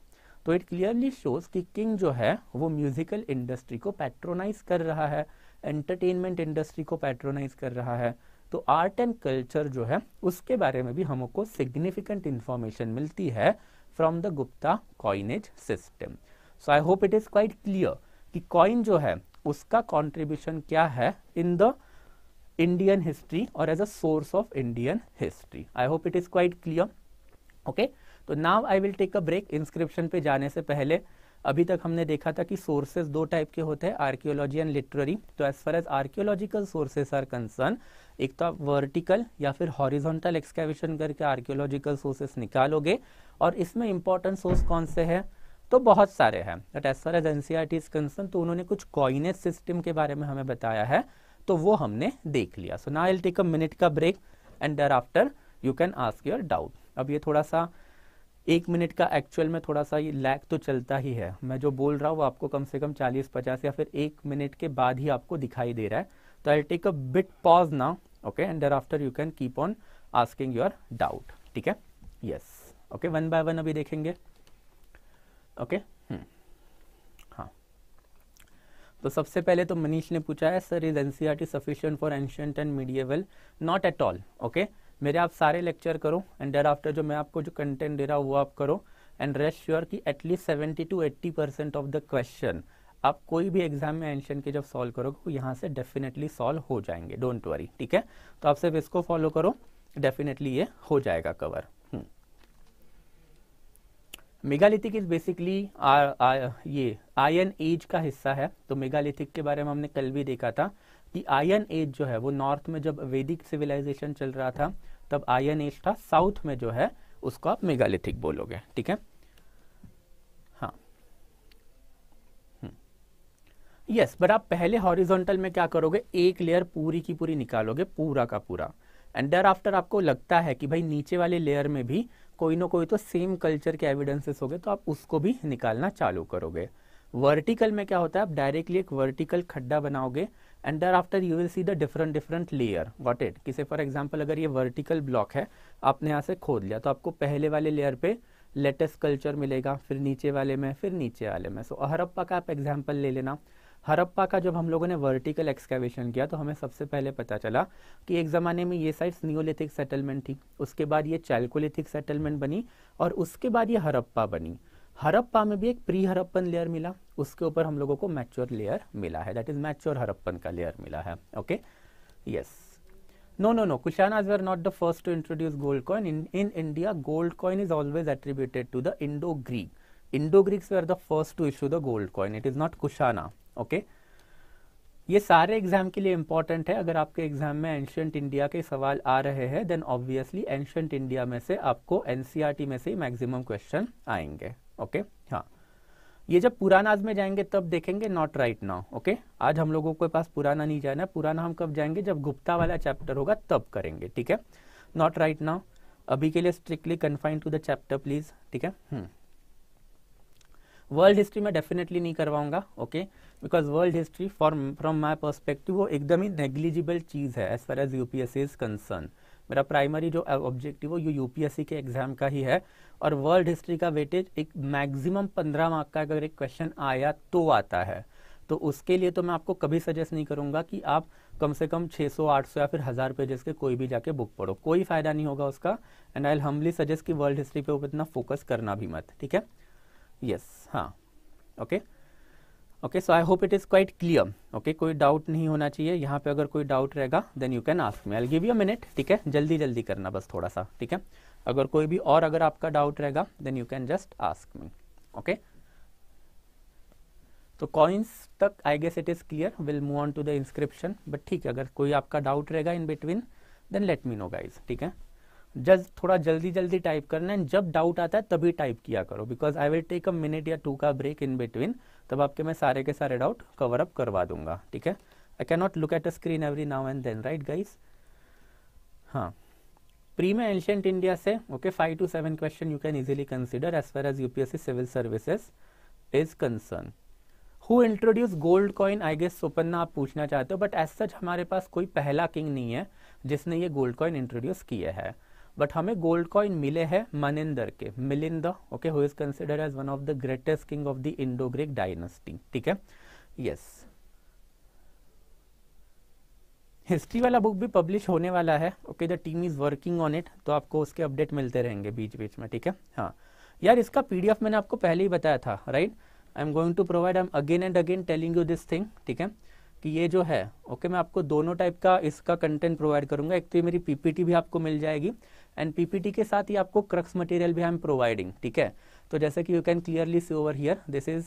तो इट क्लियरली शोज कि किंग जो है वो म्यूजिकल इंडस्ट्री को पैट्रोनाइज कर रहा है एंटरटेनमेंट इंडस्ट्री को पैट्रोनाइज कर रहा है तो आर्ट एंड कल्चर जो है उसके बारे में भी हमको सिग्निफिकेंट इन्फॉर्मेशन मिलती है from the Gupta coinage system so I hope it is quite clear कि कॉइन जो है उसका कॉन्ट्रीब्यूशन क्या है इन द इंडियन हिस्ट्री और as a source of Indian history I hope it is quite clear okay तो now I will take a break inscription पे जाने से पहले अभी तक हमने देखा था कि सोर्सेज दो टाइप के होते हैं आर्कियोलॉजी एंड लिटररी तो as far as archaeological sources are concern एक तो आप वर्टिकल या फिर हॉरिजॉन्टल एक्सकेविशन करके आर्कियोलॉजिकल सोर्सेज निकालोगे और इसमें इंपॉर्टेंट सोर्स कौन से हैं तो बहुत सारे हैं but as far as NCERT is concern तो उन्होंने कुछ कॉइनेज सिस्टम के बारे में हमें बताया है तो वो हमने देख लिया सो ना आई टेक अ मिनट का ब्रेक एंड डर after you can ask your doubt अब ये थोड़ा सा एक मिनट का एक्चुअल में थोड़ा सा ये लैग तो चलता ही है मैं जो बोल रहा हूँ वो आपको कम से कम चालीस पचास या फिर एक मिनट के बाद ही आपको दिखाई दे रहा है तो I take a bit pause ना okay and there after you can keep on asking your doubt ठीक है yes okay one by one अभी देखेंगे ओके okay? Hmm. हाँ तो सबसे पहले तो मनीष ने पूछा है sir is NCERT sufficient for ancient and medieval not at all okay मेरे आप सारे लेक्चर करो एंड देर आफ्टर जो मैं आपको जो कंटेंट दे रहा हूँ वो आप करो एंड रेस्ट श्योर कि at least seventy to eighty percent of the question आप कोई भी एग्जाम में एंशन के जब सॉल्व करोगे वो यहाँ से डेफिनेटली सॉल्व हो जाएंगे डोंट वरी ठीक है तो आप सिर्फ इसको फॉलो करो डेफिनेटली ये हो जाएगा कवर मेगालिथिक इज बेसिकली ये आयन एज का हिस्सा है तो मेगालिथिक के बारे में हमने कल भी देखा था कि आयन एज जो है वो नॉर्थ में जब वैदिक सिविलाइजेशन चल रहा था तब आयन एज था साउथ में जो है उसको आप मेगालिथिक बोलोगे ठीक है हाँ यस हम्म। बट आप पहले हॉरिजॉन्टल में क्या करोगे एक लेयर पूरी की पूरी निकालोगे पूरा का पूरा एंड डर आफ्टर आपको लगता है कि भाई नीचे वाले लेयर में भी कोई ना कोई तो सेम कल्चर के एविडेंसेस हो गए तो आप उसको भी निकालना चालू करोगे वर्टिकल में क्या होता है आप डायरेक्टली एक वर्टिकल खड्डा बनाओगे and there after you will see the different different layer what it किसे फॉर एग्जाम्पल अगर ये वर्टिकल ब्लॉक है आपने यहाँ से खोद लिया तो आपको पहले वाले लेयर पे लेटेस्ट कल्चर मिलेगा फिर नीचे वाले में फिर नीचे वाले में सो so, हरप्पा का आप एग्जाम्पल ले लेना हरप्पा का जब हम लोगों ने वर्टिकल एक्सकेवेशन किया तो हमें सबसे पहले पता चला कि एक ज़माने में ये साइट्स न्योलिथिक सेटलमेंट थी उसके बाद ये चैल्कोलिथिक सेटलमेंट बनी और उसके बाद ये हरप्पा बनी हरप्पा में भी एक प्री हरप्पन लेयर मिला उसके ऊपर हम लोगों को मैच्योर लेयर मिला है दैट इज मैच्योर हरप्पन का लेयर मिला है okay yes no no no Kushanas were not the first to introduce gold coin in in India gold coin is always attributed to the Indo Greek Indo Greeks were the first to issue the gold coin it is not Kushana okay ये सारे exam के लिए important है अगर आपके exam में ancient India के सवाल आ रहे हैं देन ऑब्वियसली एंशियंट इंडिया में से आपको एनसीआरटी e में से मैक्सिमम क्वेश्चन आएंगे ओके हाँ ये जब आज में जाएंगे तब देखेंगे नॉट राइट नाउ ओके आज हम लोगों के पास पुराना नहीं जाना है पुराना हम कब जाएंगे जब गुप्ता वाला चैप्टर होगा तब करेंगे ठीक है नॉट राइट नाउ अभी के लिए strictly confined to the chapter please ठीक है वर्ल्ड हिस्ट्री में डेफिनेटली नहीं करवाऊंगा okay because world history for from my perspective वो एकदम ही नेग्लिजिबल चीज़ है as far as UPSC is concern मेरा प्राइमरी जो ऑब्जेक्टिव हो ये यूपीएससी के एग्जाम का ही है और वर्ल्ड हिस्ट्री का वेटेज एक मैक्सिमम पंद्रह मार्क का अगर एक क्वेश्चन आया तो आता है तो उसके लिए तो मैं आपको कभी सजेस्ट नहीं करूंगा कि आप कम से कम 600, 800 या फिर हज़ार पेजेस के कोई भी जाके बुक पढ़ो कोई फ़ायदा नहीं होगा उसका एंड आई हमली सजेस्ट कि वर्ल्ड हिस्ट्री पे इतना फोकस करना भी मत ठीक है यस yes, हाँ okay okay? Okay so I hope it is quite clear okay कोई डाउट नहीं होना चाहिए यहाँ पे अगर कोई डाउट रहेगा then you can ask me I give you minute ठीक है जल्दी जल्दी करना बस थोड़ा सा ठीक है अगर कोई भी और अगर आपका डाउट रहेगा then you can just ask me okay तो कॉइन्स तक I guess it is clear will move on to the inscription but ठीक है अगर कोई आपका डाउट रहेगा in between then let me know guys ठीक है जस्ट थोड़ा जल्दी जल्दी टाइप करना एंड जब डाउट आता है तभी टाइप किया करो because I will take a minute या टू का ब्रेक इन बिटवीन तब आपके मैं सारे के सारे डाउट कवर अप करवा दूंगा ठीक है I can not look at a screen every now and then right guys हाँ प्री में एंशियंट इंडिया से okay five to seven question you can easily consider as far as UPSC civil services is concern who introduce gold coin I guess Supanna आप पूछना चाहते हो but as such हमारे पास कोई पहला किंग नहीं है जिसने ये गोल्ड कॉइन इंट्रोड्यूस किया है बट हमें गोल्ड कॉइन मिले हैं मनिंदर के Milind okay who is consider as one of the greatest king of the Indo Greek dynasty ठीक है यस हिस्ट्री वाला बुक भी पब्लिश होने वाला है okay the team is working on it तो आपको उसके अपडेट मिलते रहेंगे बीच बीच में ठीक है हाँ यार इसका पीडीएफ मैंने आपको पहले ही बताया था right I am going to provide I am again and again telling you this thing ठीक है कि ये जो है ओके okay, मैं आपको दोनों टाइप का इसका कंटेंट प्रोवाइड करूंगा एक तो ये मेरी पीपीटी भी आपको मिल जाएगी एंड पीपीटी के साथ ही आपको क्रक्स मटेरियल भी आई एम प्रोवाइडिंग ठीक है तो जैसे कि you can clearly see over here this is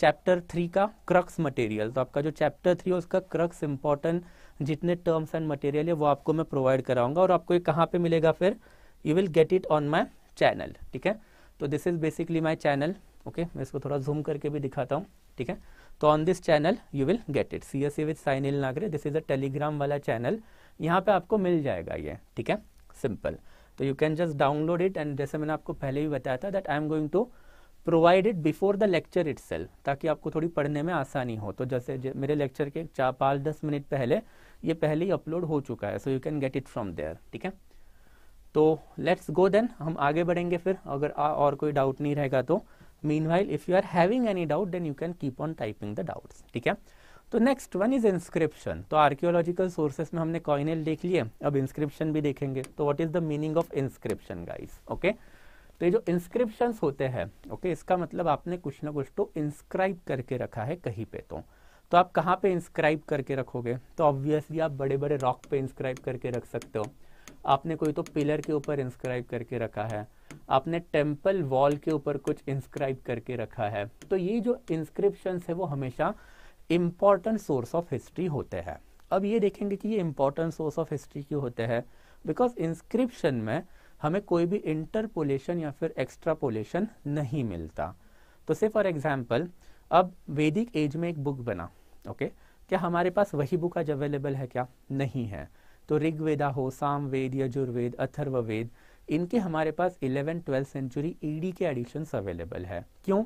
chapter three का क्रक्स मटेरियल तो आपका जो चैप्टर थ्री है उसका क्रक्स इंपॉर्टेंट जितने टर्म्स एंड मटेरियल है वो आपको मैं प्रोवाइड कराऊंगा और आपको ये कहाँ पे मिलेगा फिर you will get it on my channel ठीक है तो this is basically my channel okay मैं इसको थोड़ा जूम करके भी दिखाता हूँ ठीक है तो on this channel you will get it C S A with sign Nagare this is a Telegram वाला चैनल यहाँ पे आपको मिल जाएगा ये ठीक है सिंपल तो you can just download it and जैसे मैंने आपको पहले भी बताया था that I am going to provide it before the lecture it ताकि आपको थोड़ी पढ़ने में आसानी हो तो जैसे मेरे लेक्चर के चार पाँच दस मिनट पहले ये पहले ही अपलोड हो चुका है so you can get it from there ठीक है तो लेट्स गो देन हम आगे बढ़ेंगे फिर अगर आ, और कोई डाउट नहीं रहेगा तो meanwhile if you are having any doubt then you can keep on typing the doubts ठीक है तो नेक्स्ट वन इज इंस्क्रिप्शन तो आर्कियोलॉजिकल सोर्सेस में हमने कॉइनेल देख लिए अब इंस्क्रिप्शन भी देखेंगे तो what is the meaning of inscription guys okay तो ये जो इंस्क्रिप्शन होते हैं ओके okay, इसका मतलब आपने कुछ ना कुछ तो इंस्क्राइब करके रखा है कहीं पे तो तो आप कहाँ पे इंस्क्राइब करके रखोगे तो ऑब्वियसली आप बड़े बड़े रॉक पे इंस्क्राइब करके रख सकते हो आपने कोई तो पिलर के ऊपर इंस्क्राइब करके रखा है आपने टेम्पल वॉल के ऊपर कुछ इंस्क्राइब करके रखा है तो ये जो इंस्क्रिप्शन है वो हमेशा इम्पॉर्टेंट सोर्स ऑफ हिस्ट्री होते हैं अब ये देखेंगे कि ये इम्पॉर्टेंट सोर्स ऑफ हिस्ट्री क्यों होते हैं बिकॉज इंस्क्रिप्शन में हमें कोई भी इंटरपोलेशन या फिर एक्स्ट्रापोलेशन नहीं मिलता तो से फॉर एग्जाम्पल अब वैदिक एज में एक बुक बना ओके okay? क्या हमारे पास वही बुक आज अवेलेबल है क्या नहीं है तो ऋग्वेदा हो सामवेद यजुर्वेद अथर्ववेद इनके हमारे पास 11 ट्वेल्थ सेंचुरी ईडी के एडिशन अवेलेबल है क्यों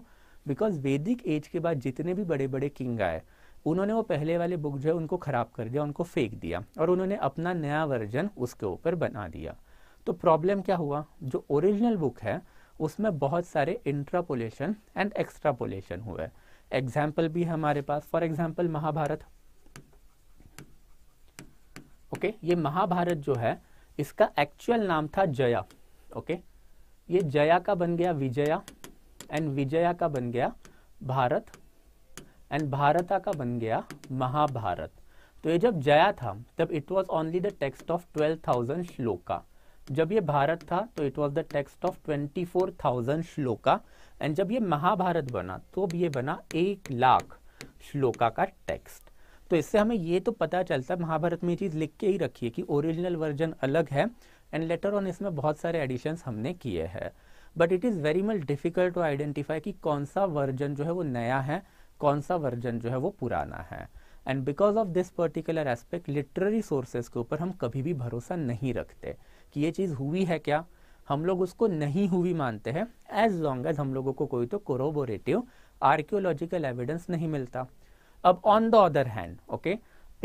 बिकॉज वैदिक एज के बाद जितने भी बड़े बड़े किंग आए उन्होंने वो पहले वाले बुक जो है उनको ख़राब कर दिया उनको फेंक दिया और उन्होंने अपना नया वर्जन उसके ऊपर बना दिया तो प्रॉब्लम क्या हुआ जो ओरिजिनल बुक है उसमें बहुत सारे इंट्रापोलेशन एंड एक्स्ट्रापोलेशन हुए एग्जाम्पल भी है हमारे पास for example Mahabharata okay okay, ये महाभारत जो है इसका एक्चुअल नाम था जया ओके okay? ये जया का बन गया विजया एंड विजया का बन गया भारत एंड भारता का बन गया महाभारत तो ये जब जया था तब it was only the text of twelve thousand shloka जब ये भारत था तो it was the text of twenty four thousand shloka and जब ये महाभारत बना तो ये बना एक लाख श्लोका का टेक्स्ट तो इससे हमें ये तो पता चलता है महाभारत में ये चीज़ लिख के ही रखिए कि ओरिजिनल वर्जन अलग है एंड लेटर ऑन इसमें बहुत सारे एडिशंस हमने किए हैं but it is very much difficult to identify कि कौन सा वर्जन जो है वो नया है कौन सा वर्जन जो है वो पुराना है and because of this particular aspect literary sources के ऊपर हम कभी भी भरोसा नहीं रखते कि ये चीज़ हुई है क्या हम लोग उसको नहीं हुई मानते हैं एज लॉन्ग एज हम लोगों को कोई तो कोरोबोरेटिव आर्क्योलॉजिकल एविडेंस नहीं मिलता अब on the other hand okay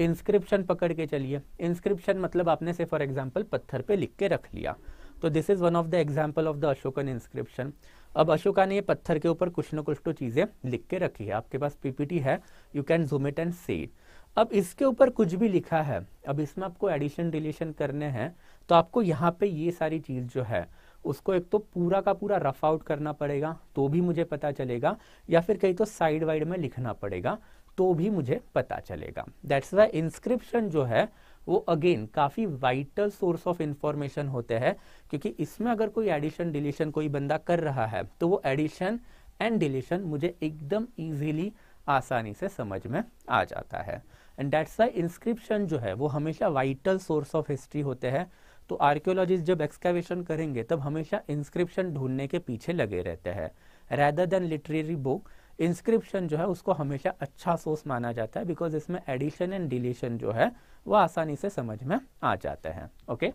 inscription पकड़ के चलिए इंस्क्रिप्शन मतलब आपने से फॉर एग्जाम्पल पत्थर पे लिख के रख लिया तो this is one of the example of the Ashokan inscription अब अशोका ने ये पत्थर के ऊपर कुछ ना कुछ तो चीज़ें लिख के रखी है आपके पास पीपीटी है you can zoom it and see अब इसके ऊपर कुछ भी लिखा है अब इसमें आपको एडिशन डिलीशन करने हैं तो आपको यहाँ पे ये सारी चीज़ जो है उसको एक तो पूरा का पूरा रफ आउट करना पड़ेगा तो भी मुझे पता चलेगा या फिर कहीं तो साइड वाइड में लिखना पड़ेगा तो भी मुझे पता चलेगा दैट्स वाई इंस्क्रिप्शन जो है वो अगेन काफ़ी वाइटल सोर्स ऑफ इंफॉर्मेशन होते हैं क्योंकि इसमें अगर कोई एडिशन डिलीशन कोई बंदा कर रहा है तो वो एडिशन एंड डिलीशन मुझे एकदम इजीली आसानी से समझ में आ जाता है एंड डेट्स वाई इंस्क्रिप्शन जो है वो हमेशा वाइटल सोर्स ऑफ हिस्ट्री होते हैं तो आर्क्योलॉजिस्ट जब एक्सकेवेशन करेंगे तब हमेशा इंस्क्रिप्शन ढूंढने के पीछे लगे रहते हैं rather than literary book inscription जो है उसको हमेशा अच्छा सोर्स माना जाता है बिकॉज इसमें एडिशन एंड डिलीशन जो है वो आसानी से समझ में आ जाता है ओके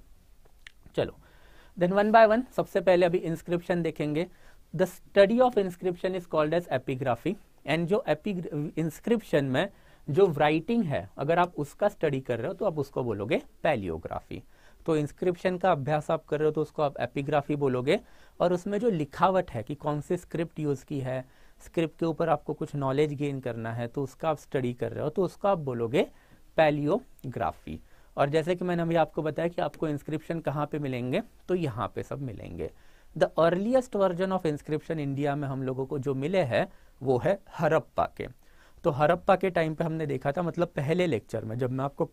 चलो देन वन बाय वन सबसे पहले अभी इंस्क्रिप्शन देखेंगे the study of inscription is called as epigraphy and जो इंस्क्रिप्शन में जो राइटिंग है अगर आप उसका स्टडी कर रहे हो तो आप उसको बोलोगे पैलियोग्राफी तो इंस्क्रिप्शन का अभ्यास आप कर रहे हो तो उसको आप एपिग्राफी बोलोगे और उसमें जो लिखावट है कि कौन सी स्क्रिप्ट यूज़ की है स्क्रिप्ट के ऊपर आपको कुछ नॉलेज गेन करना है तो उसका आप स्टडी कर रहे हो तो उसको आप बोलोगे पैलियोग्राफी और जैसे कि मैंने अभी आपको बताया कि आपको इंस्क्रिप्शन कहाँ पे मिलेंगे तो यहाँ पे सब मिलेंगे the earliest version of inscription India में हम लोगों को जो मिले हैं वो है हरप्पा के तो हरप्पा के टाइम पे हमने देखा था मतलब पहले लेक्चर में जब मैं आपको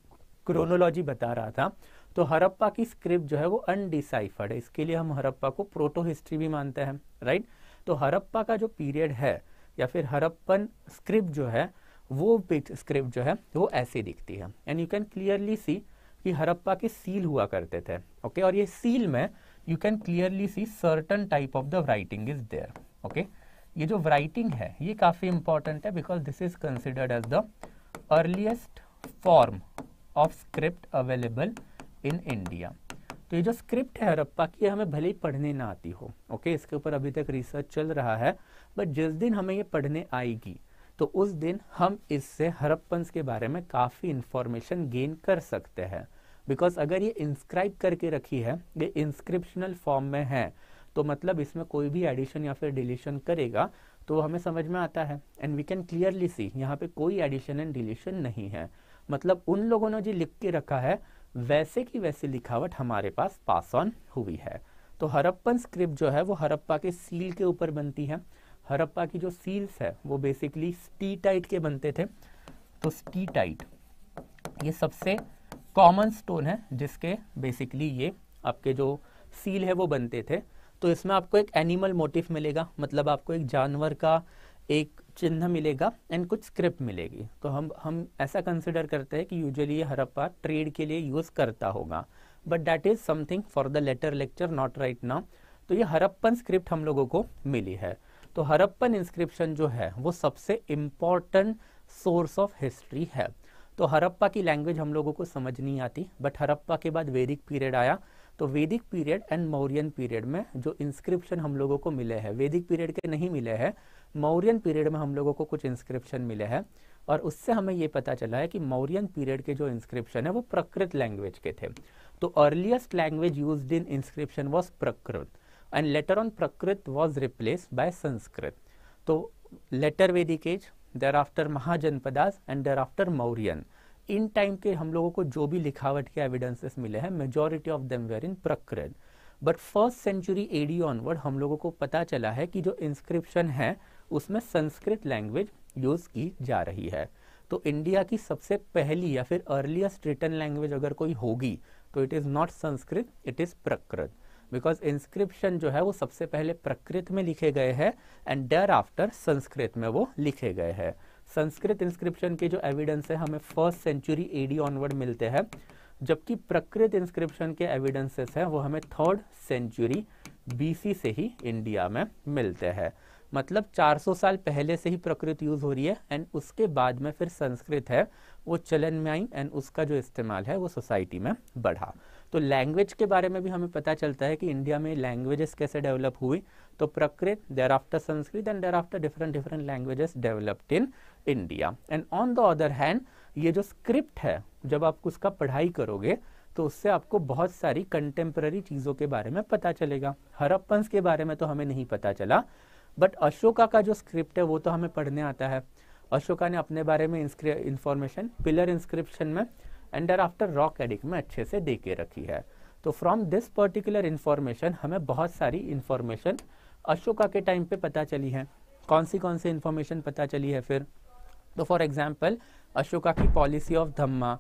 क्रोनोलॉजी बता रहा था तो हरप्पा की स्क्रिप्ट जो है वो अनडिसाइफर्ड है इसके लिए हम हरप्पा को प्रोटो हिस्ट्री भी मानते हैं राइट तो हरप्पा का जो पीरियड है या फिर हरप्पन स्क्रिप्ट जो है वो स्क्रिप्ट जो है वो ऐसे दिखती है and you can clearly see कि हरप्पा के सील हुआ करते थे ओके और ये सील में you can clearly see certain type of the writing is there okay ये जो राइटिंग है ये काफ़ी इंपॉर्टेंट है because this is considered as the earliest form of script available in India तो ये जो स्क्रिप्ट है हरप्पा की हमें भले ही पढ़ने ना आती हो ओके okay? इसके ऊपर अभी तक रिसर्च चल रहा है बट जिस दिन हमें ये पढ़ने आएगी तो उस दिन हम इससे हरप्पन्स के बारे में काफ़ी इन्फॉर्मेशन गेन कर सकते हैं बिकॉज अगर ये इंस्क्राइब करके रखी है ये इंस्क्रिप्शनल फॉर्म में है तो मतलब इसमें कोई भी एडिशन या फिर डिलीशन करेगा तो हमें समझ में आता है and we can clearly see यहाँ पे कोई एडिशन एंड डिलीशन नहीं है मतलब उन लोगों ने जो लिख के रखा है वैसे की वैसे लिखावट हमारे पास पास ऑन हुई है तो हरप्पन स्क्रिप्ट जो है वो हरप्पा के सील के ऊपर बनती है हरप्पा की जो सील्स है वो बेसिकली स्टी टाइट के बनते थे तो स्टी टाइट ये सबसे कॉमन स्टोन है जिसके बेसिकली ये आपके जो सील है वो बनते थे तो इसमें आपको एक एनिमल मोटिव मिलेगा मतलब आपको एक जानवर का एक चिन्ह मिलेगा एंड कुछ स्क्रिप्ट मिलेगी तो हम हम ऐसा कंसिडर करते हैं कि यूजली ये हरप्पा ट्रेड के लिए यूज़ करता होगा but that is something for the later lecture not right now तो ये हरप्पन स्क्रिप्ट हम लोगों को मिली है तो हरप्पन इंस्क्रिप्शन जो है वो सबसे इम्पॉर्टेंट सोर्स ऑफ हिस्ट्री है तो हरप्पा की लैंग्वेज हम लोगों को समझ नहीं आती बट हरप्पा के बाद वैदिक पीरियड आया तो वैदिक पीरियड एंड मौर्यन पीरियड में जो इंस्क्रिप्शन हम लोगों को मिले हैं वैदिक पीरियड के नहीं मिले हैं मौर्यन पीरियड में हम लोगों को कुछ इंस्क्रिप्शन मिले हैं और उससे हमें ये पता चला है कि मौर्यन पीरियड के जो इंस्क्रिप्शन है वो प्रकृत लैंग्वेज के थे तो earliest language used in inscription was Prakrit and on Prakrit was replaced by Sanskrit तो later Vedic age there after Mahajanapadas and there after Mauryan in time के हम लोगों को जो भी लिखावट के एविडेंसेस मिले हैं majority of them were in Prakrit but first century AD onward हम लोगों को पता चला है कि जो इंस्क्रिप्शन है उसमें संस्कृत लैंग्वेज यूज की जा रही है तो इंडिया की सबसे पहली या फिर अर्लीस्ट रिटर्न लैंग्वेज अगर कोई होगी तो it is not Sanskrit it is Prakrit because inscription जो है वो सबसे पहले प्रकृत में लिखे गए हैं एंड डेर आफ्टर संस्कृत में वो लिखे गए हैं संस्कृत इंस्क्रिप्शन के जो एविडेंस है हमें फर्स्ट सेंचुरी एडी ऑनवर्ड मिलते हैं जबकि प्रकृत इंस्क्रिप्शन के एविडेंसेस हैं वो हमें थर्ड सेंचुरी बीसी से ही इंडिया में मिलते हैं मतलब 400 साल पहले से ही प्रकृत यूज़ हो रही है एंड उसके बाद में फिर संस्कृत है वो चलन में आई एंड उसका जो इस्तेमाल है वो सोसाइटी में बढ़ा तो लैंग्वेज के बारे में भी हमें पता चलता है कि इंडिया में लैंग्वेजेस कैसे डेवलप हुई तो Prakrit there after Sanskrit and there after different different languages developed in India and on the other hand ये जो स्क्रिप्ट है जब आप उसका पढ़ाई करोगे तो उससे आपको बहुत सारी कंटेम्प्ररी चीज़ों के बारे में पता चलेगा हरप्पन्स के बारे में तो हमें नहीं पता चला बट अशोका का जो स्क्रिप्ट है वो तो हमें पढ़ने आता है अशोका ने अपने बारे में इंफॉर्मेशन पिलर इंस्क्रिप्शन में एंड आफ्टर रॉक एडिक में अच्छे से दे के रखी है तो फ्रॉम दिस पर्टिकुलर इन्फॉर्मेशन हमें बहुत सारी इन्फॉर्मेशन अशोका के टाइम पे पता चली है कौन सी कौन सी इन्फॉर्मेशन पता चली है फिर तो फॉर एग्जाम्पल अशोका की पॉलिसी ऑफ धम्मा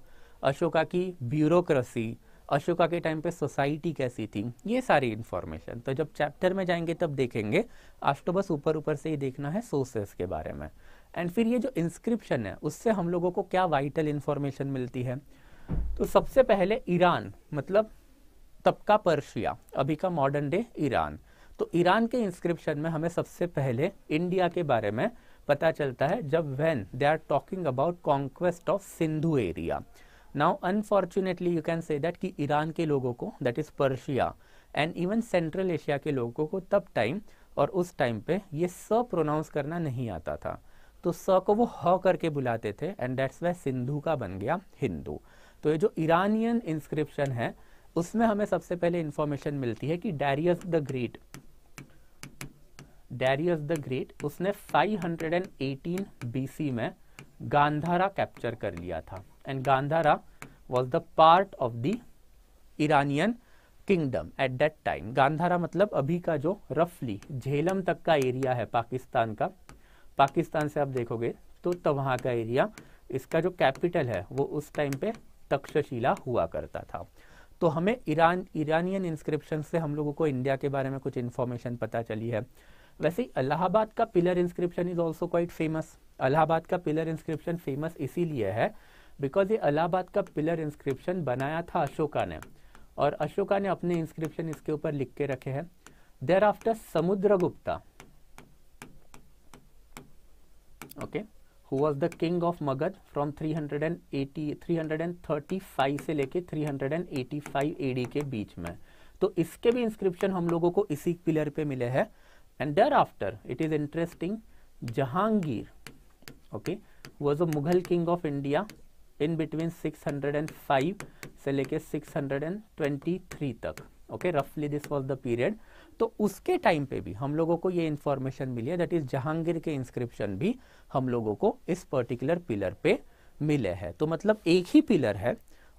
अशोका की ब्यूरोक्रेसी अशोका के टाइम पे सोसाइटी कैसी थी ये सारी इन्फॉर्मेशन तो जब चैप्टर में जाएंगे तब देखेंगे आज तो बस ऊपर ऊपर से ही देखना है सोर्सेस के बारे में एंड फिर ये जो इंस्क्रिप्शन है उससे हम लोगों को क्या वाइटल इन्फॉर्मेशन मिलती है तो सबसे पहले ईरान मतलब तब का पर्शिया अभी का मॉडर्न डे ईरान तो ईरान के इंस्क्रिप्शन में हमें सबसे पहले इंडिया के बारे में पता चलता है जब when they are talking about conquest of Sindhu area now unfortunately you can say that कि ईरान के लोगों को that is Persia and even Central Asia के लोगों को तब टाइम और उस टाइम पे ये स प्रोनाउंस करना नहीं आता था तो स को वो ह करके बुलाते थे एंड दैट्स वे सिंधु का बन गया हिंदू तो ये जो ईरानियन इंस्क्रिप्शन है उसमें हमें सबसे पहले इंफॉर्मेशन मिलती है कि Darius the Great Darius the Great उसने 518 बीसी में गांधारा कैप्चर कर लिया था and Gandhara was the part of the Iranian kingdom at that time Gandhara मतलब अभी का जो रफली झेलम तक का एरिया है पाकिस्तान का पाकिस्तान से आप देखोगे तो तब वहां का एरिया इसका जो कैपिटल है वो उस टाइम पे तक्षशिला हुआ करता था तो हमें ईरान ईरानियन इंस्क्रिप्शन से हम लोगों को इंडिया के बारे में कुछ इन्फॉर्मेशन पता चली है वैसे ही अलाहाबाद का pillar inscription is also quite famous Allahabad का पिलर इंस्क्रिप्शन फेमस इसीलिए है बिकॉज ये अलाहाबाद का पिलर इंस्क्रिप्शन बनाया था अशोका ने और अशोका ने अपने इंस्क्रिप्शन इसके ऊपर लिख के रखे हैं देर after Samudra Gupta okay okay? who was the king of Magad from 380 335 से लेके 385 AD के बीच में तो इसके भी इंस्क्रिप्शन हम लोगों को इसी पिलर पे मिले हैं and there after it is interesting Jahangir okay was a Mughal king of India in between 605 से लेके 623 तक ओके रफली दिस वॉज द पीरियड तो उसके टाइम पे भी हम लोगों को ये इंफॉर्मेशन मिली है दैट इज जहांगीर के इंस्क्रिप्शन भी हम लोगों को इस पर्टिकुलर पिलर पे मिले हैं तो मतलब एक ही पिलर है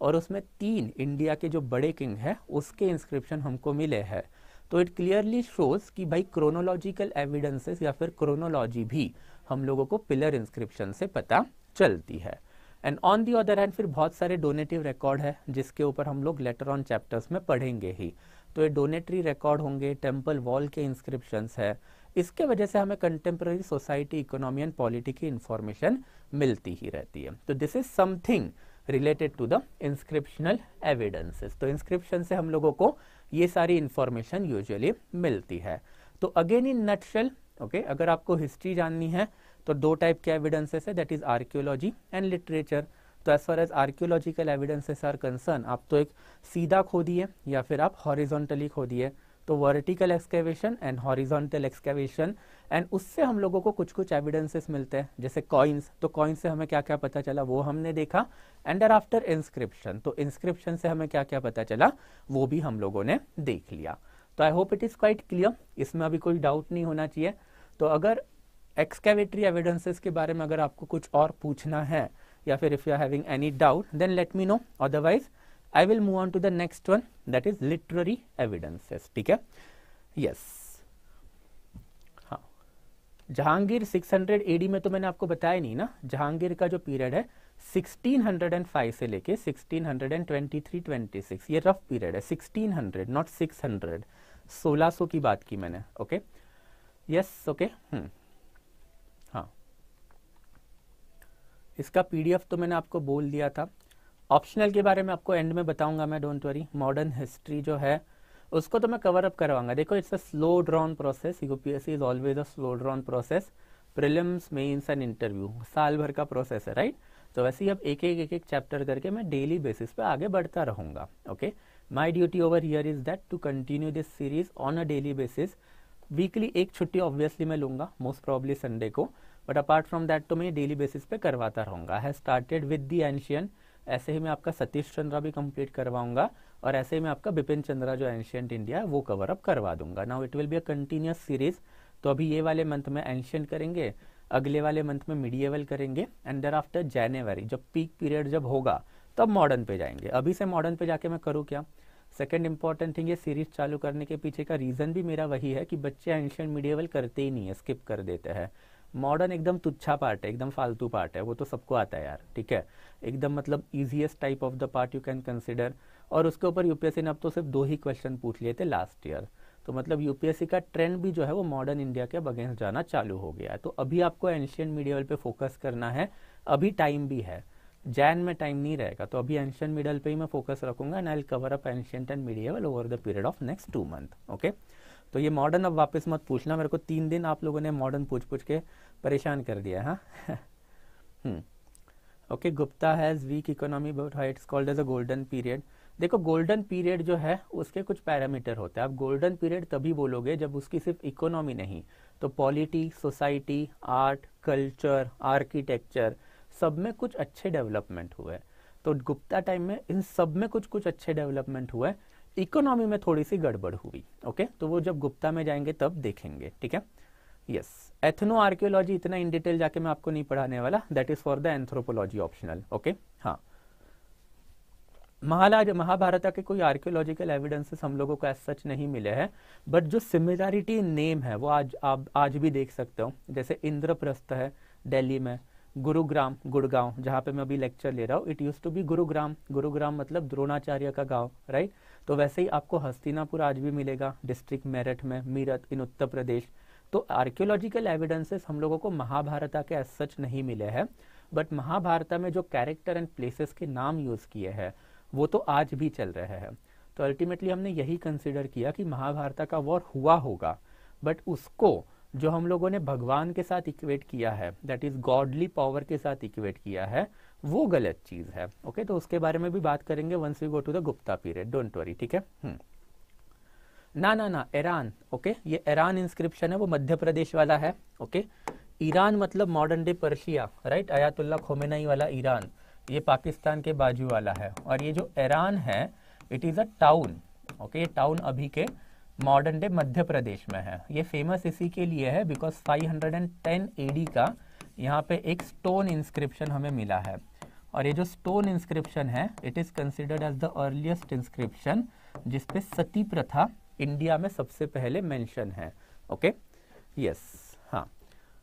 और उसमें तीन इंडिया के जो बड़े किंग हैं उसके इंस्क्रिप्शन हमको मिले हैं तो इट क्लियरली शोज कि भाई क्रोनोलॉजिकल एविडेंसेस या फिर क्रोनोलॉजी भी हम लोगों को पिलर इंस्क्रिप्शन से पता चलती है and on the other hand फिर बहुत सारे डोनेटिव रिकॉर्ड है जिसके ऊपर हम लोग लेटर ऑन चैप्टर्स में पढ़ेंगे ही तो ये डोनेटरी रिकॉर्ड होंगे टेम्पल वॉल के इंस्क्रिप्शंस है इसके वजह से हमें contemporary society economy and polity की इन्फॉर्मेशन मिलती ही रहती है तो this is something related to the inscriptional evidences तो इंस्क्रिप्शन से हम लोगों को ये सारी इंफॉर्मेशन यूजुअली मिलती है तो अगेन इन नटशल ओके अगर आपको हिस्ट्री जाननी है तो दो टाइप के एविडेंसेस है that is archaeology and literature तो as far as archaeological evidences are concern आप तो एक सीधा खोदिए या फिर आप हॉरिजोंटली खोदिए तो vertical excavation and horizontal excavation and उससे हम लोगों को कुछ कुछ एविडेंसेस मिलते हैं जैसे कॉइन्स तो कॉइन्स से हमें क्या क्या पता चला वो हमने देखा एंड आफ्टर इंस्क्रिप्शन तो इंस्क्रिप्शन से हमें क्या क्या पता चला वो भी हम लोगों ने देख लिया तो I hope it is quite clear इसमें अभी कोई डाउट नहीं होना चाहिए तो अगर एक्सकेवेटरी एविडेंसेस के बारे में अगर आपको कुछ और पूछना है या फिर if you are having any doubt then let me know otherwise I will move on to the next one that is literary evidences ठीक है यस हाँ जहांगीर 600 एडी में तो मैंने आपको बताया नहीं ना जहांगीर का जो पीरियड है 1605 से लेके 1623 26 ये रफ पीरियड है 1600 नॉट 600 1600 की बात की मैंने ओके यस ओके हम्म इसका पीडीएफ तो मैंने आपको बोल दिया था ऑप्शनल के बारे में आपको एंड में बताऊंगा मैं डोंट वरी मॉडर्न हिस्ट्री जो है उसको तो मैं कवर अप करवाऊंगा देखो it's a slow drawn process UPSC is always a slow drawn process prelims mains and interview साल भर का प्रोसेस है राइट तो वैसे ही अब एक एक एक एक चैप्टर करके मैं डेली बेसिस पे आगे बढ़ता रहूंगा okay my duty over here is that to continue this series on a daily basis weekly एक छुट्टी ऑब्वियसली मैं लूंगा मोस्ट प्रॉब्ली संडे को बट अपार्ट फ्रॉम दैट तो मैं डेली बेसिस पे करवाता रहूंगा है स्टार्टेड विद दी एंशियन ऐसे ही मैं आपका सतीश चंद्रा भी कंप्लीट करवाऊंगा और ऐसे ही मैं आपका बिपिन चंद्रा जो एंशियंट इंडिया है वो कवर अप करवा दूंगा now it will be a continuous series तो अभी ये वाले मंथ में एंशियंट करेंगे अगले वाले मंथ में मीडियवल करेंगे एंड देर आफ्टर जनवरी जब पीक पीरियड जब होगा तब मॉडर्न पे जाएंगे अभी से मॉडर्न पे जाके मैं करूँ क्या सेकेंड इंपॉर्टेंट थिंग ये सीरीज चालू करने के पीछे का रीज़न भी मेरा वही है कि बच्चे एंशियंट मीडियवल करते ही नहीं है स्किप कर देते हैं मॉडर्न एकदम तुच्छा पार्ट है एकदम फालतू पार्ट है वो तो सबको आता है यार ठीक है एकदम मतलब easiest type of the part you can consider और उसके ऊपर यूपीएससी ने अब तो सिर्फ दो ही क्वेश्चन पूछ लिए थे लास्ट ईयर तो मतलब यूपीएससी का ट्रेंड भी जो है वो मॉडर्न इंडिया के अगेंस्ट जाना चालू हो गया है तो अभी आपको एंशियंट मीडियल पे फोकस करना है अभी टाइम भी है जैन में टाइम नहीं रहेगा तो अभी एंशियंट मीडियल पे ही मैं फोकस रखूंगा and I cover up ancient and medieval over the period of next two month okay तो ये मॉडर्न अब वापस मत पूछना मेरे को तीन दिन आप लोगों ने मॉडर्न पूछ पूछ के परेशान कर दिया हाँ okay hmm. Gupta has weak economy but it's called as a golden period देखो गोल्डन पीरियड जो है उसके कुछ पैरामीटर होते हैं आप गोल्डन पीरियड तभी बोलोगे जब उसकी सिर्फ इकोनॉमी नहीं तो polity society art culture architecture सब में कुछ अच्छे डेवलपमेंट हुए तो गुप्ता टाइम में इन सब में कुछ कुछ अच्छे डेवलपमेंट हुए इकोनॉमी में थोड़ी सी गड़बड़ हुई ओके तो वो जब गुप्ता में जाएंगे तब देखेंगे ठीक है यस एथनो आर्क्योलॉजी इतना इन डिटेल जाके मैं आपको नहीं पढ़ाने वाला that is for the anthropology optional okay हाँ महाराज महाभारत के कोई आर्कियोलॉजिकल एविडेंसेस हम लोगों को एज सच नहीं मिले हैं बट जो सिमिलैरिटी नेम है वो आज आप आज भी देख सकते हो जैसे इंद्रप्रस्थ है दिल्ली में गुरुग्राम गुड़गांव जहाँ पे मैं अभी लेक्चर ले रहा हूँ it use to be Gurugram Gurugram मतलब द्रोणाचार्य का गांव राइट तो वैसे ही आपको हस्तिनापुर आज भी मिलेगा डिस्ट्रिक्ट मेरठ में मीरत इन उत्तर प्रदेश तो आर्क्योलॉजिकल एविडेंसेस हम लोगों को महाभारत के एज सच नहीं मिले हैं बट महाभारत में जो कैरेक्टर एंड प्लेसेस के नाम यूज़ किए हैं वो तो आज भी चल रहे हैं तो अल्टीमेटली हमने यही कंसिडर किया कि महाभारत का वॉर हुआ होगा बट उसको जो हम लोगों ने भगवान के साथ इक्वेट किया है दैट इज गॉडली पावर के साथ इक्वेट किया है वो गलत चीज है ओके okay? तो उसके बारे में भी बात करेंगे once we go to the Gupta period don't worry ठीक है hmm. ना ना ना ईरान ओके okay? ये ईरान इंस्क्रिप्शन है वो मध्य प्रदेश वाला है ओके okay? ईरान मतलब modern day Persia right Ayatollah Khomeini वाला ईरान ये पाकिस्तान के बाजू वाला है और ये जो ईरान है it is a town okay ये टाउन अभी के मॉडर्न डे मध्य प्रदेश में है ये फेमस इसी के लिए है बिकॉज 510 एडी का यहाँ पे एक स्टोन इंस्क्रिप्शन हमें मिला है और ये जो स्टोन इंस्क्रिप्शन है it is considered as the earliest inscription जिसपे सती प्रथा इंडिया में सबसे पहले मेंशन है ओके यस हाँ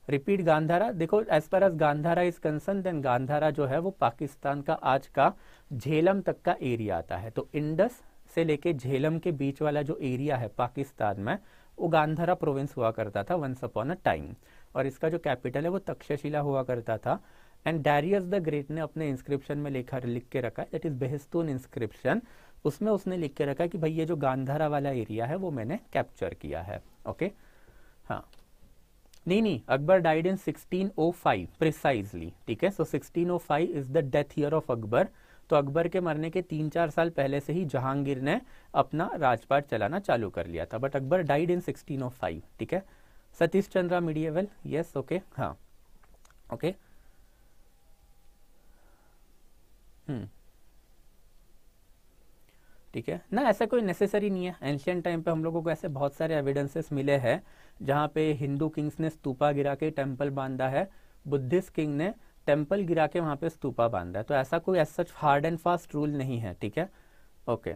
रिपीट गांधारा देखो as per as Gandhara is concern then Gandhara जो है वो पाकिस्तान का आज का झेलम तक का एरिया आता है तो इंडस से लेके झेलम के बीच वाला जो एरिया है पाकिस्तान में उगांधरा प्रोविंस हुआ करता था वंस अपॉन अ टाइम और इसका जो कैपिटल है वो तक्षशिला हुआ करता था एंड डैरियस द ग्रेट ने अपने इंस्क्रिप्शन में लिखा लिख के रखा है दैट इज बेहस्तून इंस्क्रिप्शन उसमें उसने लिख के रखा कि भाई ये जो गांधारा वाला एरिया है वो मैंने कैप्चर किया है ओके okay? हाँ नहीं नहीं अकबर डाइड इन 1605 प्रिसाइजली ठीक है so 1605 is the death year of Akbar तो अकबर के मरने के तीन चार साल पहले से ही जहांगीर ने अपना राजपाट चलाना चालू कर लिया था but Akbar died in sixteen o five ठीक है Satish Chandra medieval yes okay हाँ ओके हम्म, ठीक है ना ऐसा कोई नेसेसरी नहीं है एंशियंट टाइम पे हम लोगों को ऐसे बहुत सारे एविडेंसेस मिले हैं जहां पे हिंदू किंग्स ने स्तूपा गिरा के टेम्पल बांधा है बुद्धिस्ट किंग ने टेम्पल गिरा के वहां पे स्तूपा बांधा है तो ऐसा कोई as such hard and fast rule नहीं है ठीक है ओके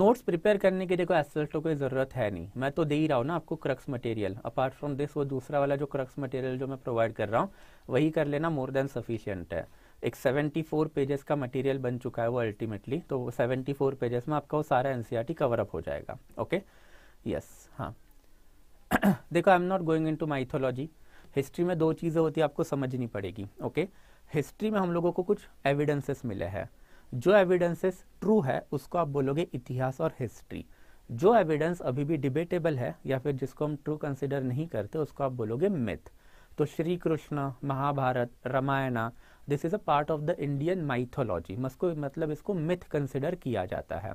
नोट्स प्रिपेयर करने के देखो एज सच तो कोई ज़रूरत है नहीं मैं तो दे ही रहा हूँ ना आपको crux material apart from this वो दूसरा वाला जो क्रक्स मटेरियल जो मैं प्रोवाइड कर रहा हूँ वही कर लेना मोर देन सफिशियंट है एक 74 पेजेस का मटेरियल बन चुका है वो अल्टीमेटली तो 74 पेजेस में आपका वो सारा एनसीईआरटी कवर अप हो जाएगा ओके यस हाँ देखो I am not going into mythology history में दो चीज़ें होती है आपको समझनी पड़ेगी ओके हिस्ट्री में हम लोगों को कुछ एविडेंसेस मिले हैं जो एविडेंसेस ट्रू है उसको आप बोलोगे इतिहास और हिस्ट्री जो एविडेंस अभी भी डिबेटेबल है या फिर जिसको हम ट्रू कंसिडर नहीं करते उसको आप बोलोगे मिथ तो Shri Krishna Mahabharata Ramayana this is a part of the Indian mythology मतलब इसको मिथ कंसिडर किया जाता है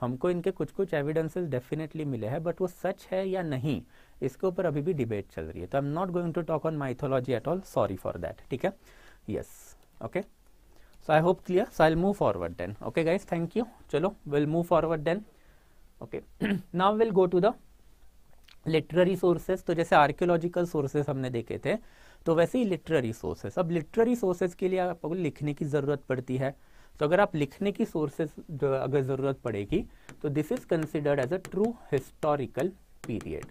हमको इनके कुछ कुछ एविडेंसेस डेफिनेटली मिले हैं बट वो सच है या नहीं इसके ऊपर अभी भी डिबेट चल रही है तो I am not going to talk on mythology at all sorry for that ठीक है yes okay so I hope clear so I move forward then okay guys thank you चलो will move forward then okay now will go to the literary sources तो जैसे archaeological sources हमने देखे थे तो वैसे ही लिटररी सोर्सेस अब लिटररी सोर्सेज के लिए आपको लिखने की ज़रूरत पड़ती है तो अगर आप लिखने की सोर्सेस अगर ज़रूरत पड़ेगी तो this is considered as a true historical period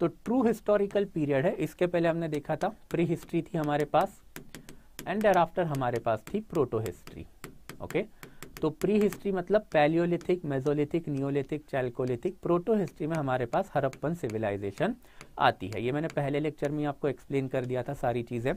तो ट्रू हिस्टोरिकल पीरियड है इसके पहले हमने देखा था प्री हिस्ट्री थी हमारे पास एंड एर आफ्टर हमारे पास थी प्रोटो हिस्ट्री ओके तो प्री हिस्ट्री मतलब palaeolithic mesolithic neolithic chalcolithic proto history में हमारे पास हरप्पन सिविलाइजेशन आती है ये मैंने पहले लेक्चर में आपको एक्सप्लेन कर दिया था सारी चीज़ें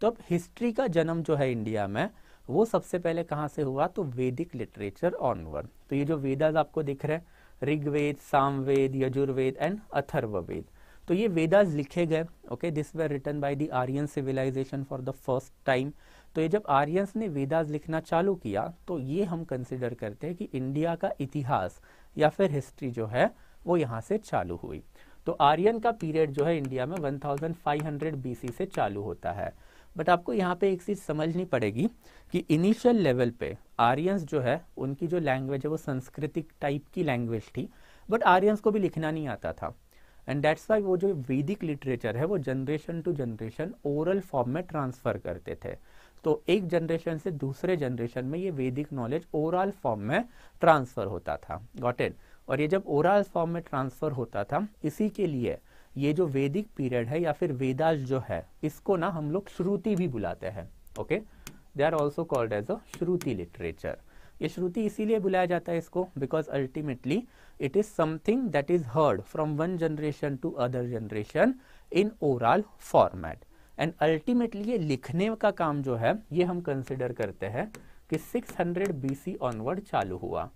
तो अब हिस्ट्री का जन्म जो है इंडिया में वो सबसे पहले कहाँ से हुआ तो वैदिक लिटरेचर ऑनवर्ड तो ये जो वेदाज आपको दिख रहे हैं ऋग्वेद सामवेद यजुर्वेद एंड अथर्ववेद तो ये वेदाज लिखे गए okay this were written by the Aryan civilisation for the first time तो ये जब आर्यंस ने वेदाज लिखना चालू किया तो ये हम कंसिडर करते हैं कि इंडिया का इतिहास या फिर हिस्ट्री जो है वो यहाँ से चालू हुई तो आर्यन का पीरियड जो है इंडिया में 1500 बीसी से चालू होता है बट आपको यहाँ पे एक चीज़ समझनी पड़ेगी कि इनिशियल लेवल पे आर्यंस जो है उनकी जो लैंग्वेज है वो संस्कृतिक टाइप की लैंग्वेज थी बट आर्यंस को भी लिखना नहीं आता था एंड डेट्स वाई वो जो वैदिक लिटरेचर है वो generation to generation oral form में ट्रांसफ़र करते थे तो एक जनरेशन से दूसरे जनरेशन में ये वैदिक नॉलेज ओरल फॉर्म में ट्रांसफ़र होता था गॉट इट और ये जब ओरल फॉर्म में ट्रांसफ़र होता था इसी के लिए ये जो वेदिक पीरियड है या फिर वेदाज जो है इसको ना हम लोग श्रुति भी बुलाते हैं okay they are also called as a Shruti literature ये श्रुति इसीलिए बुलाया जाता है इसको because ultimately it is something that is heard from one generation to other generation in overall format and ultimately ये लिखने का काम जो है ये हम कंसिडर करते हैं कि 600 हंड्रेड बीसी ऑनवर्ड चालू हुआ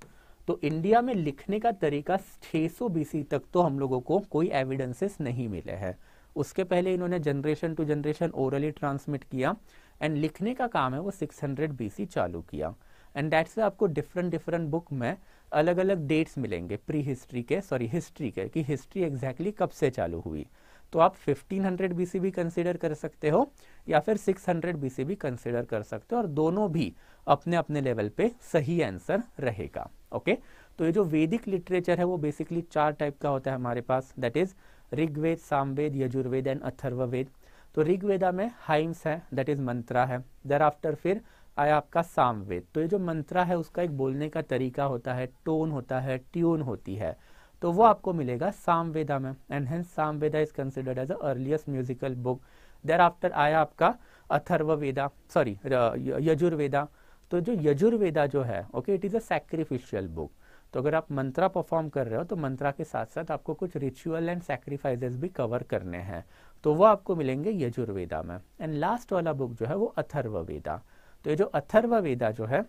तो इंडिया में लिखने का तरीका 600 बीसी तक तो हम लोगों को कोई एविडेंसेस नहीं मिले हैं उसके पहले इन्होंने generation to generation orally transmit किया एंड लिखने का काम है वो 600 बीसी चालू किया एंड डेट आपको डिफरेंट डिफरेंट बुक में अलग अलग डेट्स मिलेंगे प्री हिस्ट्री के सॉरी हिस्ट्री के कि हिस्ट्री एग्जैक्टली exactly कब से चालू हुई तो आप 1500 बीसी भी कंसिडर कर सकते हो या फिर 600 बीसी भी कंसिडर कर सकते हो और दोनों भी अपने अपने लेवल पे सही आंसर रहेगा ओके तो ये जो वैदिक लिटरेचर है वो बेसिकली चार टाइप का होता है हमारे पास that is Rigved Samved Yajurved and Atharvaved तो ऋग्वेदा में हाइम्स है दैट इज मंत्रा है देर आफ्टर फिर आया आपका सामवेद तो ये जो मंत्रा है उसका एक बोलने का तरीका होता है टोन होता है ट्यून होती है तो वो आपको मिलेगा सामवेदा में and hence Samaveda is considered as earliest musical book there after आया आपका अथर्ववेदा सॉरी यजुर्वेदा तो जो यजुर्वेदा जो है okay it is a sacrificial book तो अगर आप मंत्रा परफॉर्म कर रहे हो तो मंत्रा के साथ साथ आपको कुछ रिचुअल एंड सेक्रीफाइजेस भी कवर करने हैं तो वो आपको मिलेंगे यजुर्वेदा में एंड लास्ट वाला बुक जो है वो अथर्ववेदा तो ये जो अथर्ववेदा जो है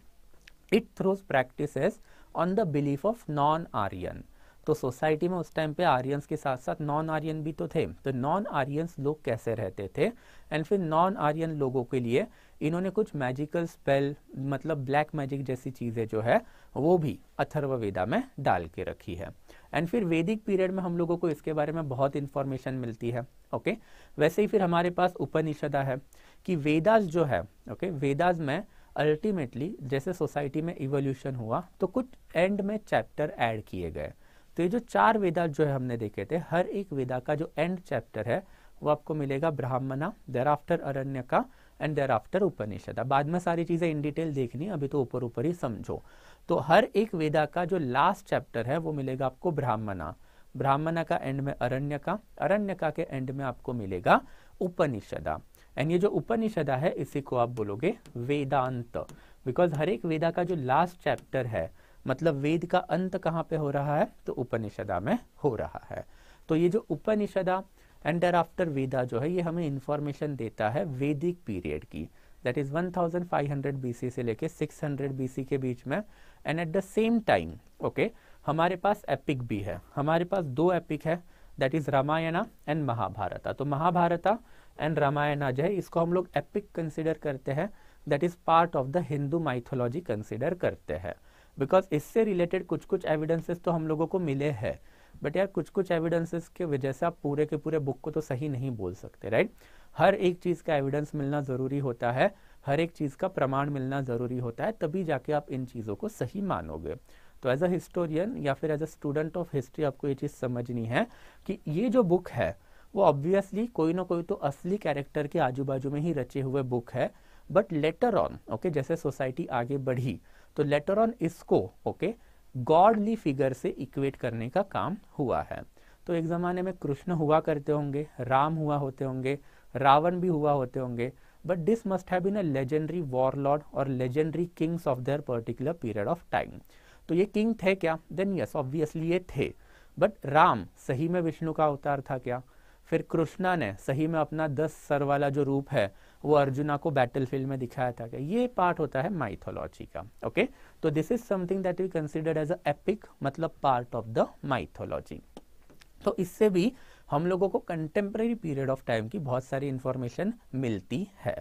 it throws practice on the belief of non Aryan तो सोसाइटी में उस टाइम पे आर्यंस के साथ साथ नॉन आर्यन भी तो थे तो नॉन आर्यंस लोग कैसे रहते थे एंड फिर नॉन आर्यन लोगों के लिए इन्होंने कुछ मैजिकल स्पेल मतलब ब्लैक मैजिक जैसी चीज़ें जो है वो भी अथर्ववेदा में डाल के रखी है एंड फिर वैदिक पीरियड में हम लोगों को इसके बारे में बहुत इंफॉर्मेशन मिलती है ओके वैसे ही फिर हमारे पास उपनिषदा है कि वेदास जो है ओके वेदास में अल्टीमेटली जैसे सोसाइटी में इवोल्यूशन हुआ तो कुछ एंड में चैप्टर ऐड किए गए तो ये जो चार वेदा जो है हमने देखे थे हर एक वेदा का जो एंड चैप्टर है वो आपको मिलेगा ब्राह्मणा देर आफ्टर अरण्य का एंड देर आफ्टर उपनिषद अब बाद में सारी चीज़ें इन डिटेल देखनी अभी तो ऊपर ऊपर ही समझो तो हर एक वेदा का जो लास्ट चैप्टर है वो मिलेगा आपको ब्राह्मणा ब्राह्मणा का एंड में अरण्य का अरण्य का के एंड में आपको मिलेगा उपनिषदा एंड ये जो उपनिषदा है इसी को आप बोलोगे वेदांत बिकॉज हर एक वेदा का जो लास्ट चैप्टर है मतलब वेद का अंत कहाँ पे हो रहा है तो उपनिषदा में हो रहा है तो ये जो उपनिषदा एंड डर आफ्टर वेदा जो है ये हमें इन्फॉर्मेशन देता है वैदिक पीरियड की दैट इज़ 1500 बीसी से लेके 600 बीसी के बीच में and at the same time okay हमारे पास एपिक भी है हमारे पास दो एपिक है that is Ramayana and Mahabharata तो महाभारता एंड रामायणा जो है इसको हम लोग एपिक कंसिडर करते हैं that is part of the Hindu mythology consider करते हैं बिकॉज इससे रिलेटेड कुछ कुछ एविडेंसेस तो हम लोगों को मिले हैं बट यार कुछ कुछ एविडेंसेस के वजह से आप पूरे के पूरे बुक को तो सही नहीं बोल सकते राइट हर एक चीज़ का एविडेंस मिलना ज़रूरी होता है हर एक चीज़ का प्रमाण मिलना ज़रूरी होता है तभी जाके आप इन चीज़ों को सही मानोगे तो एज अ हिस्टोरियन या फिर as a student of history आपको ये चीज़ समझनी है कि ये जो बुक है वो ऑब्वियसली कोई ना कोई तो असली कैरेक्टर के आजू बाजू में ही रचे हुए बुक है बट लेटर ऑन ओके जैसे सोसाइटी आगे बढ़ी तो लेटर ऑन इसको ओके okay, गॉडली फिगर से इक्वेट करने का काम हुआ है तो एक ज़माने में कृष्ण हुआ करते होंगे राम हुआ होते होंगे रावण भी हुआ होते होंगे बट दिस मस्ट है बीन अ लेजेंडरी वॉरलॉर्ड और legendary kings of their particular period of time तो ये किंग थे क्या देन यस ऑब्वियसली ये थे बट राम सही में विष्णु का अवतार था क्या फिर कृष्णा ने सही में अपना दस सर वाला जो रूप है वो अर्जुना को बैटल में दिखाया था क्या ये पार्ट होता है माइथोलॉजी का ओके okay? तो this is something that we consider as a epic मतलब पार्ट ऑफ द माइथोलॉजी तो इससे भी हम लोगों को कंटेम्प्रेरी पीरियड ऑफ टाइम की बहुत सारी इंफॉर्मेशन मिलती है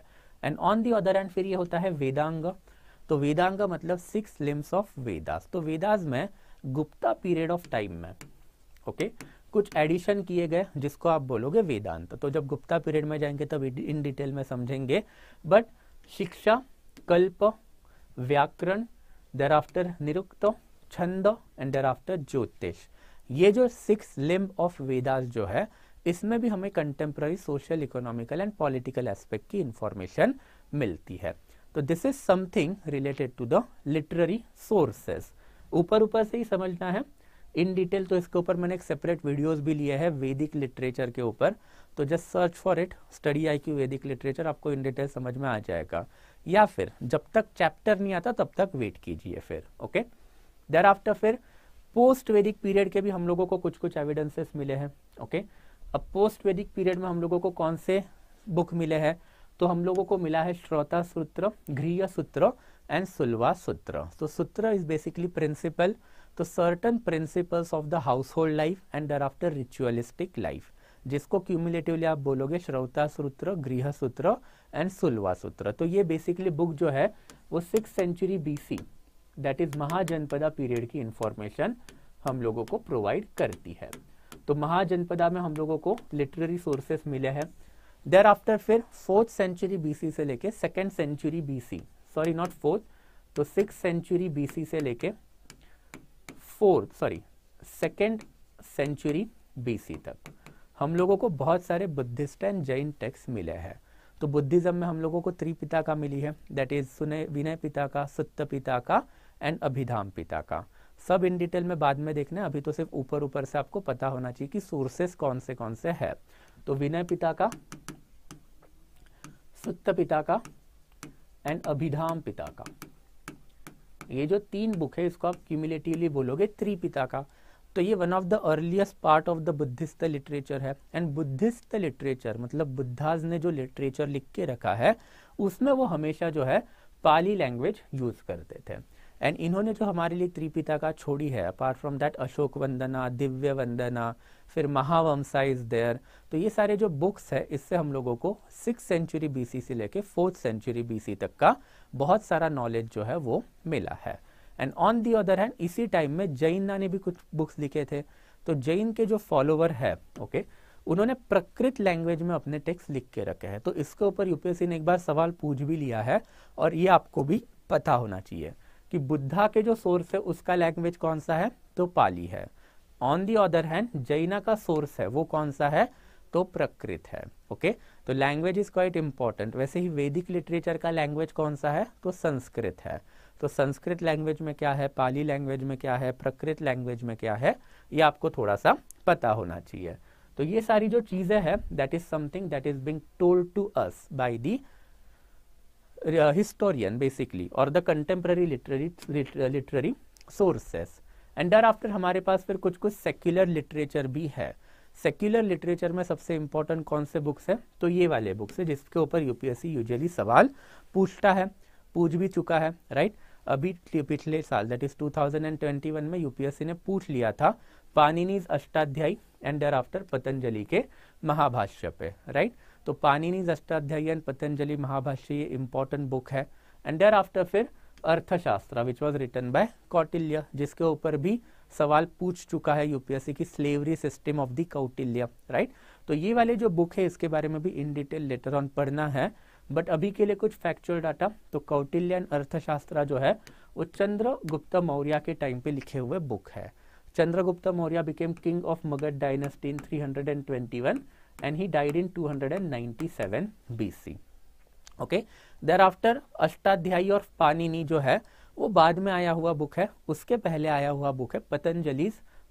and on the other end फिर ये होता है वेदांग तो वेदांग मतलब सिक्स लिम्स ऑफ वेदास तो वेदास में गुप्ता पीरियड ऑफ टाइम में ओके okay? कुछ एडिशन किए गए जिसको आप बोलोगे वेदांत तो जब गुप्ता पीरियड में जाएंगे तब इन डिटेल में समझेंगे but Shiksha Kalpa Vyakarana thereafter nirukto Chhando and there thereafter Jyotish ये जो सिक्स लिम्ब ऑफ वेदास जो है इसमें भी हमें contemporary social economical and political aspect की इंफॉर्मेशन मिलती है तो this is something related to the literary sources ऊपर ऊपर से ही समझना है इन डिटेल तो इसके ऊपर मैंने एक सेपरेट वीडियोस भी लिए हैं वैदिक लिटरेचर के ऊपर तो just search for it study I Q Vedic literature आपको इन डिटेल समझ में आ जाएगा या फिर जब तक चैप्टर नहीं आता तब तक वेट कीजिए फिर ओके देर आफ्टर फिर पोस्ट वेदिक पीरियड के भी हम लोगों को कुछ कुछ एविडेंसेस मिले हैं ओके अब पोस्ट वेदिक पीरियड में हम लोगों को कौन से बुक मिले हैं तो हम लोगों को मिला है श्रोता सूत्र गृह सूत्र एंड सुलवा सूत्र तो सूत्र इज बेसिकली प्रिंसिपल तो certain principles of the household life and thereafter ritualistic life जिसको क्यूमुलेटिवली आप बोलोगे श्रोता सूत्र गृह सूत्र एंड सुलवा सूत्र तो ये बेसिकली बुक जो है वो six century BC that is Mahajanapada period की इंफॉर्मेशन हम लोगों को प्रोवाइड करती है तो महाजनपदा में हम लोगों को लिटरेरी सोर्सेस मिले हैं देर आफ्टर फिर फोर्थ सेंचुरी बीसी से लेके second century BC sorry not fourth तो सिक्स सेंचुरी बीसी से लेके fourth sorry second century BC तक हम लोगों को बहुत सारे बुद्धिस्ट एंड जैन टेक्स्ट मिले हैं तो बुद्धिज्म में हम लोगों को त्रिपिता का मिली है दैट इज सुने विनय पिता का सत्य पिता का एंड अभिधाम पिता का सब इन डिटेल में बाद में देखना अभी तो सिर्फ ऊपर ऊपर से आपको पता होना चाहिए कि सोर्सेस कौन से कौन से है तो विनय पिता का सुत्त पिता का एंड अभिधाम पिता का ये जो तीन बुक है इसको आप क्यूमुलेटिवली बोलोगे त्रिपिता का तो ये one of the earliest part of the Buddhist literature है एंड बुद्धिस्ट लिटरेचर मतलब बुद्धाज ने जो लिटरेचर लिख के रखा है उसमें वो हमेशा जो है पाली लैंग्वेज यूज करते थे एंड इन्होंने जो हमारे लिए त्रिपिता का छोड़ी है apart from that Ashoka Vandana Divya Vandana फिर महावंसा इज देयर तो ये सारे जो बुक्स है इससे हम लोगों को सिक्स सेंचुरी बीसी से लेके फोर्थ सेंचुरी बीसी तक का बहुत सारा नॉलेज जो है वो मिला है and on the other hand इसी टाइम में जैन ने भी कुछ बुक्स लिखे थे तो जैन के जो फॉलोवर है ओके okay, उन्होंने प्रकृत लैंग्वेज में अपने टेक्स्ट लिख के रखे हैं तो इसके ऊपर यूपीएससी ने एक बार सवाल पूछ भी लिया है और ये आपको भी पता होना चाहिए कि बुद्धा के जो सोर्स है उसका लैंग्वेज कौन सा है तो पाली है ऑन दी अदर हैंड जैना का सोर्स है वो कौन सा है तो प्रकृत है ओके okay? तो लैंग्वेज इज क्वाइट इंपॉर्टेंट वैसे ही वैदिक लिटरेचर का लैंग्वेज कौन सा है तो संस्कृत है तो संस्कृत लैंग्वेज में क्या है पाली लैंग्वेज में क्या है प्रकृत लैंग्वेज में क्या है ये आपको थोड़ा सा पता होना चाहिए तो ये सारी जो चीज़ें हैं that is something that is being told to us by the historian basically और the contemporary literary literary sources and डर आफ्टर हमारे पास फिर कुछ कुछ सेक्युलर लिटरेचर भी है सेक्युलर लिटरेचर में सबसे इंपॉर्टेंट कौन से बुक्स हैं तो ये वाले बुक्स है जिसके ऊपर यूपीएससी यूजुअली सवाल पूछता है पूछ भी चुका है राइट right? अभी पिछले साल दैट इज 2021 में यूपीएससी ने पूछ लिया था पानिनीज अष्टाध्यायी एंड आफ्टर पतंजलि के महाभाष्य पे राइट तो पानिनीज अष्टाध्यायी एंड पतंजलि महाभाष्य ये इंपॉर्टेंट बुक है एंड आफ्टर फिर Arthashastra which was written by Kautilya जिसके ऊपर भी सवाल पूछ चुका है यूपीएससी की slavery system of the Kautilya right तो ये वाले जो बुक है इसके बारे में भी इन डिटेल लेटर ऑन पढ़ना है बट अभी के लिए कुछ फैक्चुअल डाटा तो कौटिल्यन अर्थशास्त्र जो है वो चंद्रगुप्त मौर्य के टाइम पे लिखे हुए बुक है Chandragupta Maurya became king of Magadha dynasty in 321 and he died in 297 BC. Okay thereafter Ashtadhyayi और पानिनी जो है वो बाद में आया हुआ बुक है उसके पहले आया हुआ बुक है पतंजलि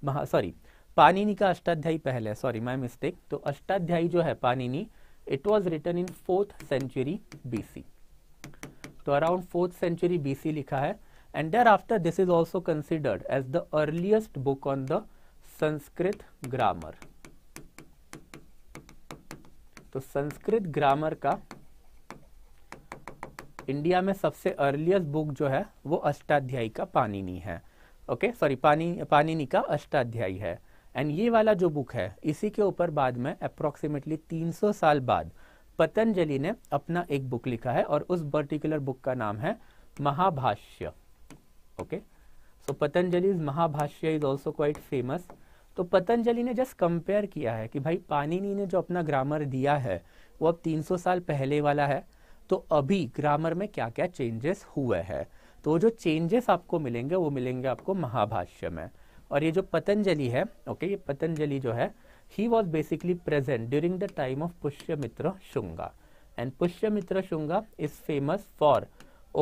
सॉरी पानिनी का अष्टाध्यायी पहले सॉरी माई मिस्टेक तो अष्टाध्यायी जो है Panini was written in fourth century B C तो अराउंड फोर्थ सेंचुरी बीसी लिखा है and there thereafter this is also considered as the earliest book on the Sanskrit grammar तो संस्कृत ग्रामर का इंडिया में सबसे अर्लीस्ट बुक जो है वो अष्टाध्यायी का पानिनी है ओके सॉरी पानी पानिनी का अष्टाध्यायी है एंड ये वाला जो बुक है इसी के ऊपर बाद में अप्रोक्सीमेटली 300 साल बाद पतंजलि ने अपना एक बुक लिखा है और उस पर्टिकुलर बुक का नाम है Mahabhashya okay so Patanjali Mahabhashya is also quite famous तो पतंजलि ने जस्ट कंपेयर किया है कि भाई पानिनी ने जो अपना ग्रामर दिया है वो अब 300 साल पहले वाला है तो अभी ग्रामर में क्या क्या चेंजेस हुए हैं तो जो चेंजेस आपको मिलेंगे वो मिलेंगे आपको महाभाष्य में और ये जो पतंजलि है ओके ये पतंजलि जो है he was basically present during the time of Pushyamitra Shunga and Pushyamitra Shunga is famous for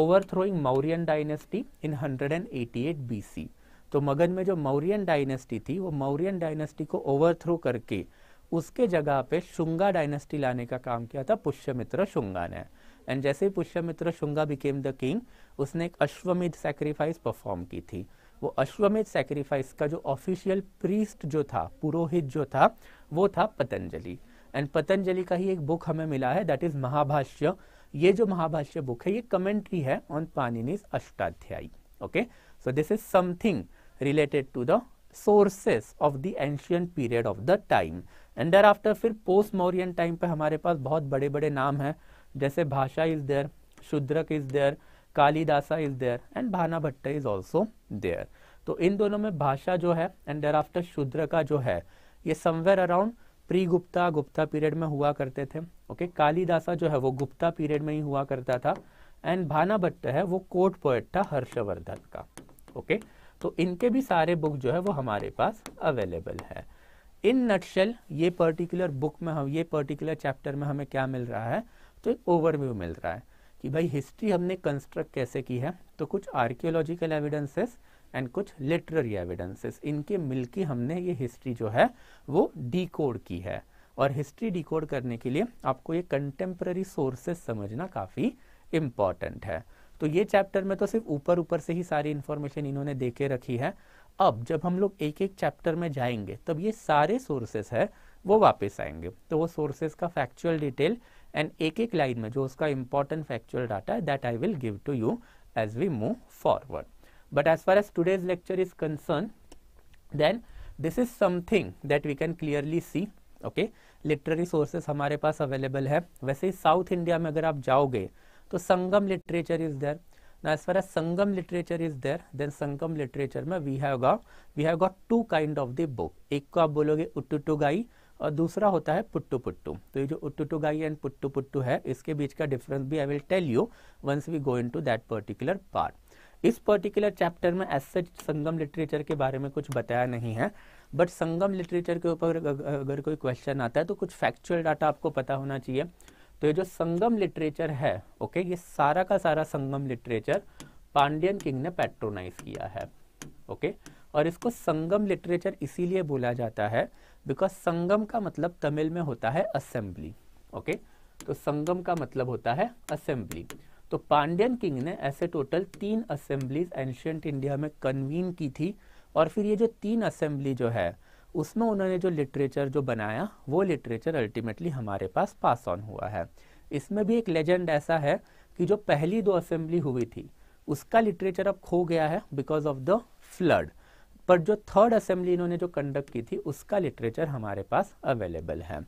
overthrowing Mauryan dynasty in 188 C तो मगध में जो मौर्यन डायनेस्टी थी वो मौर्यन डायनेस्टी को ओवरथ्रो करके उसके जगह पे शुंगा डायनेस्टी लाने का काम किया था पुष्यमित्र शुंगा ने एंड जैसे ही Pushyamitra Shunga became the king उसने एक अश्वमेध सेक्रीफाइस परफॉर्म की थी वो अश्वमेध सेक्रीफाइस का जो ऑफिशियल प्रीस्ट जो था पुरोहित जो था वो था पतंजलि एंड पतंजलि का ही एक बुक हमें मिला है दैट इज महाभाष्य ये जो महाभाष्य बुक है ये कमेंट्री है on Panini Ashtadhyayi okay so this is something related to the sources of the ancient period of the time and there thereafter फिर पोस्ट मौर्यन टाइम पे हमारे पास बहुत बड़े बड़े नाम हैं जैसे Bhasa is there Shudraka is there Kalidasa is there and Bana Bhatta is also there तो इन दोनों में भाषा जो है एंड देर आफ्टर शूद्र का जो है ये somewhere around pre Gupta Gupta period में हुआ करते थे ओके okay? कालीदासा जो है वो गुप्ता पीरियड में ही हुआ करता था एंड भाना भट्ट है वो कोर्ट पोएट था हर्षवर्धन का ओके okay? तो इनके भी सारे बुक जो है वो हमारे पास अवेलेबल है इन नटशेल ये पर्टिकुलर बुक में हम ये पर्टिकुलर चैप्टर में हमें क्या मिल रहा है तो एक ओवरव्यू मिल रहा है कि भाई हिस्ट्री हमने कंस्ट्रक्ट कैसे की है तो कुछ आर्कियोलॉजिकल एविडेंसेस एंड कुछ लिटररी एविडेंसेस इनके मिलके हमने ये हिस्ट्री जो है वो डीकोड की है और हिस्ट्री डिकोड करने के लिए आपको ये कंटेम्प्ररी सोर्सेस समझना काफ़ी इम्पॉर्टेंट है तो ये चैप्टर में तो सिर्फ ऊपर ऊपर से ही सारी इन्फॉर्मेशन इन्होंने दे के रखी है अब जब हम लोग एक एक चैप्टर में जाएंगे तब ये सारे सोर्सेस है वो वापस आएंगे तो वो सोर्सेस का फैक्चुअल डिटेल एंड एक एक लाइन में जो उसका इंपॉर्टेंट फैक्चुअल डाटा है that I will give to you as we move forward but as far as today's lecture is concern then this is something that we can clearly see okay literary sources हमारे पास available है वैसे ही south India में अगर आप जाओगे तो Sangam literature is there far as Sangam literature is literature then Sangam literature में we have got we have got two kind of the book एक को आप बोलोगे उटू टू गाई और दूसरा होता है पुट्टू पुट्टू तो ये जो उट्टू गाई एंड पुट्टू पुट्टू है इसके बीच का डिफरेंस भी I will tell you once we go into that particular part इस पर्टिकुलर चैप्टर में एस सच संगम लिटरेचर के बारे में कुछ बताया नहीं है बट संगम लिटरेचर के ऊपर अगर कोई क्वेश्चन आता है तो कुछ फैक्चुअल डाटा आपको पता होना चाहिए तो ये जो संगम लिटरेचर है ओके ये सारा का सारा संगम लिटरेचर पांडियन किंग ने पैट्रोनाइज किया है ओके और इसको संगम लिटरेचर इसीलिए बोला जाता है बिकॉज संगम का मतलब तमिल में होता है असेंबली ओके तो संगम का मतलब होता है असेंबली तो पांड्यन किंग ने ऐसे टोटल तीन असेंबलीज एंशियंट इंडिया में कन्वीन की थी और फिर ये जो तीन असेंबली जो है उसमें उन्होंने जो लिटरेचर जो बनाया वो लिटरेचर अल्टीमेटली हमारे पास पास ऑन हुआ है इसमें भी एक लेजेंड ऐसा है कि जो पहली दो असेंबली हुई थी उसका लिटरेचर अब खो गया है बिकॉज ऑफ द फ्लड पर जो थर्ड असेंबली इन्होंने जो कंडक्ट की थी उसका लिटरेचर हमारे पास अवेलेबल है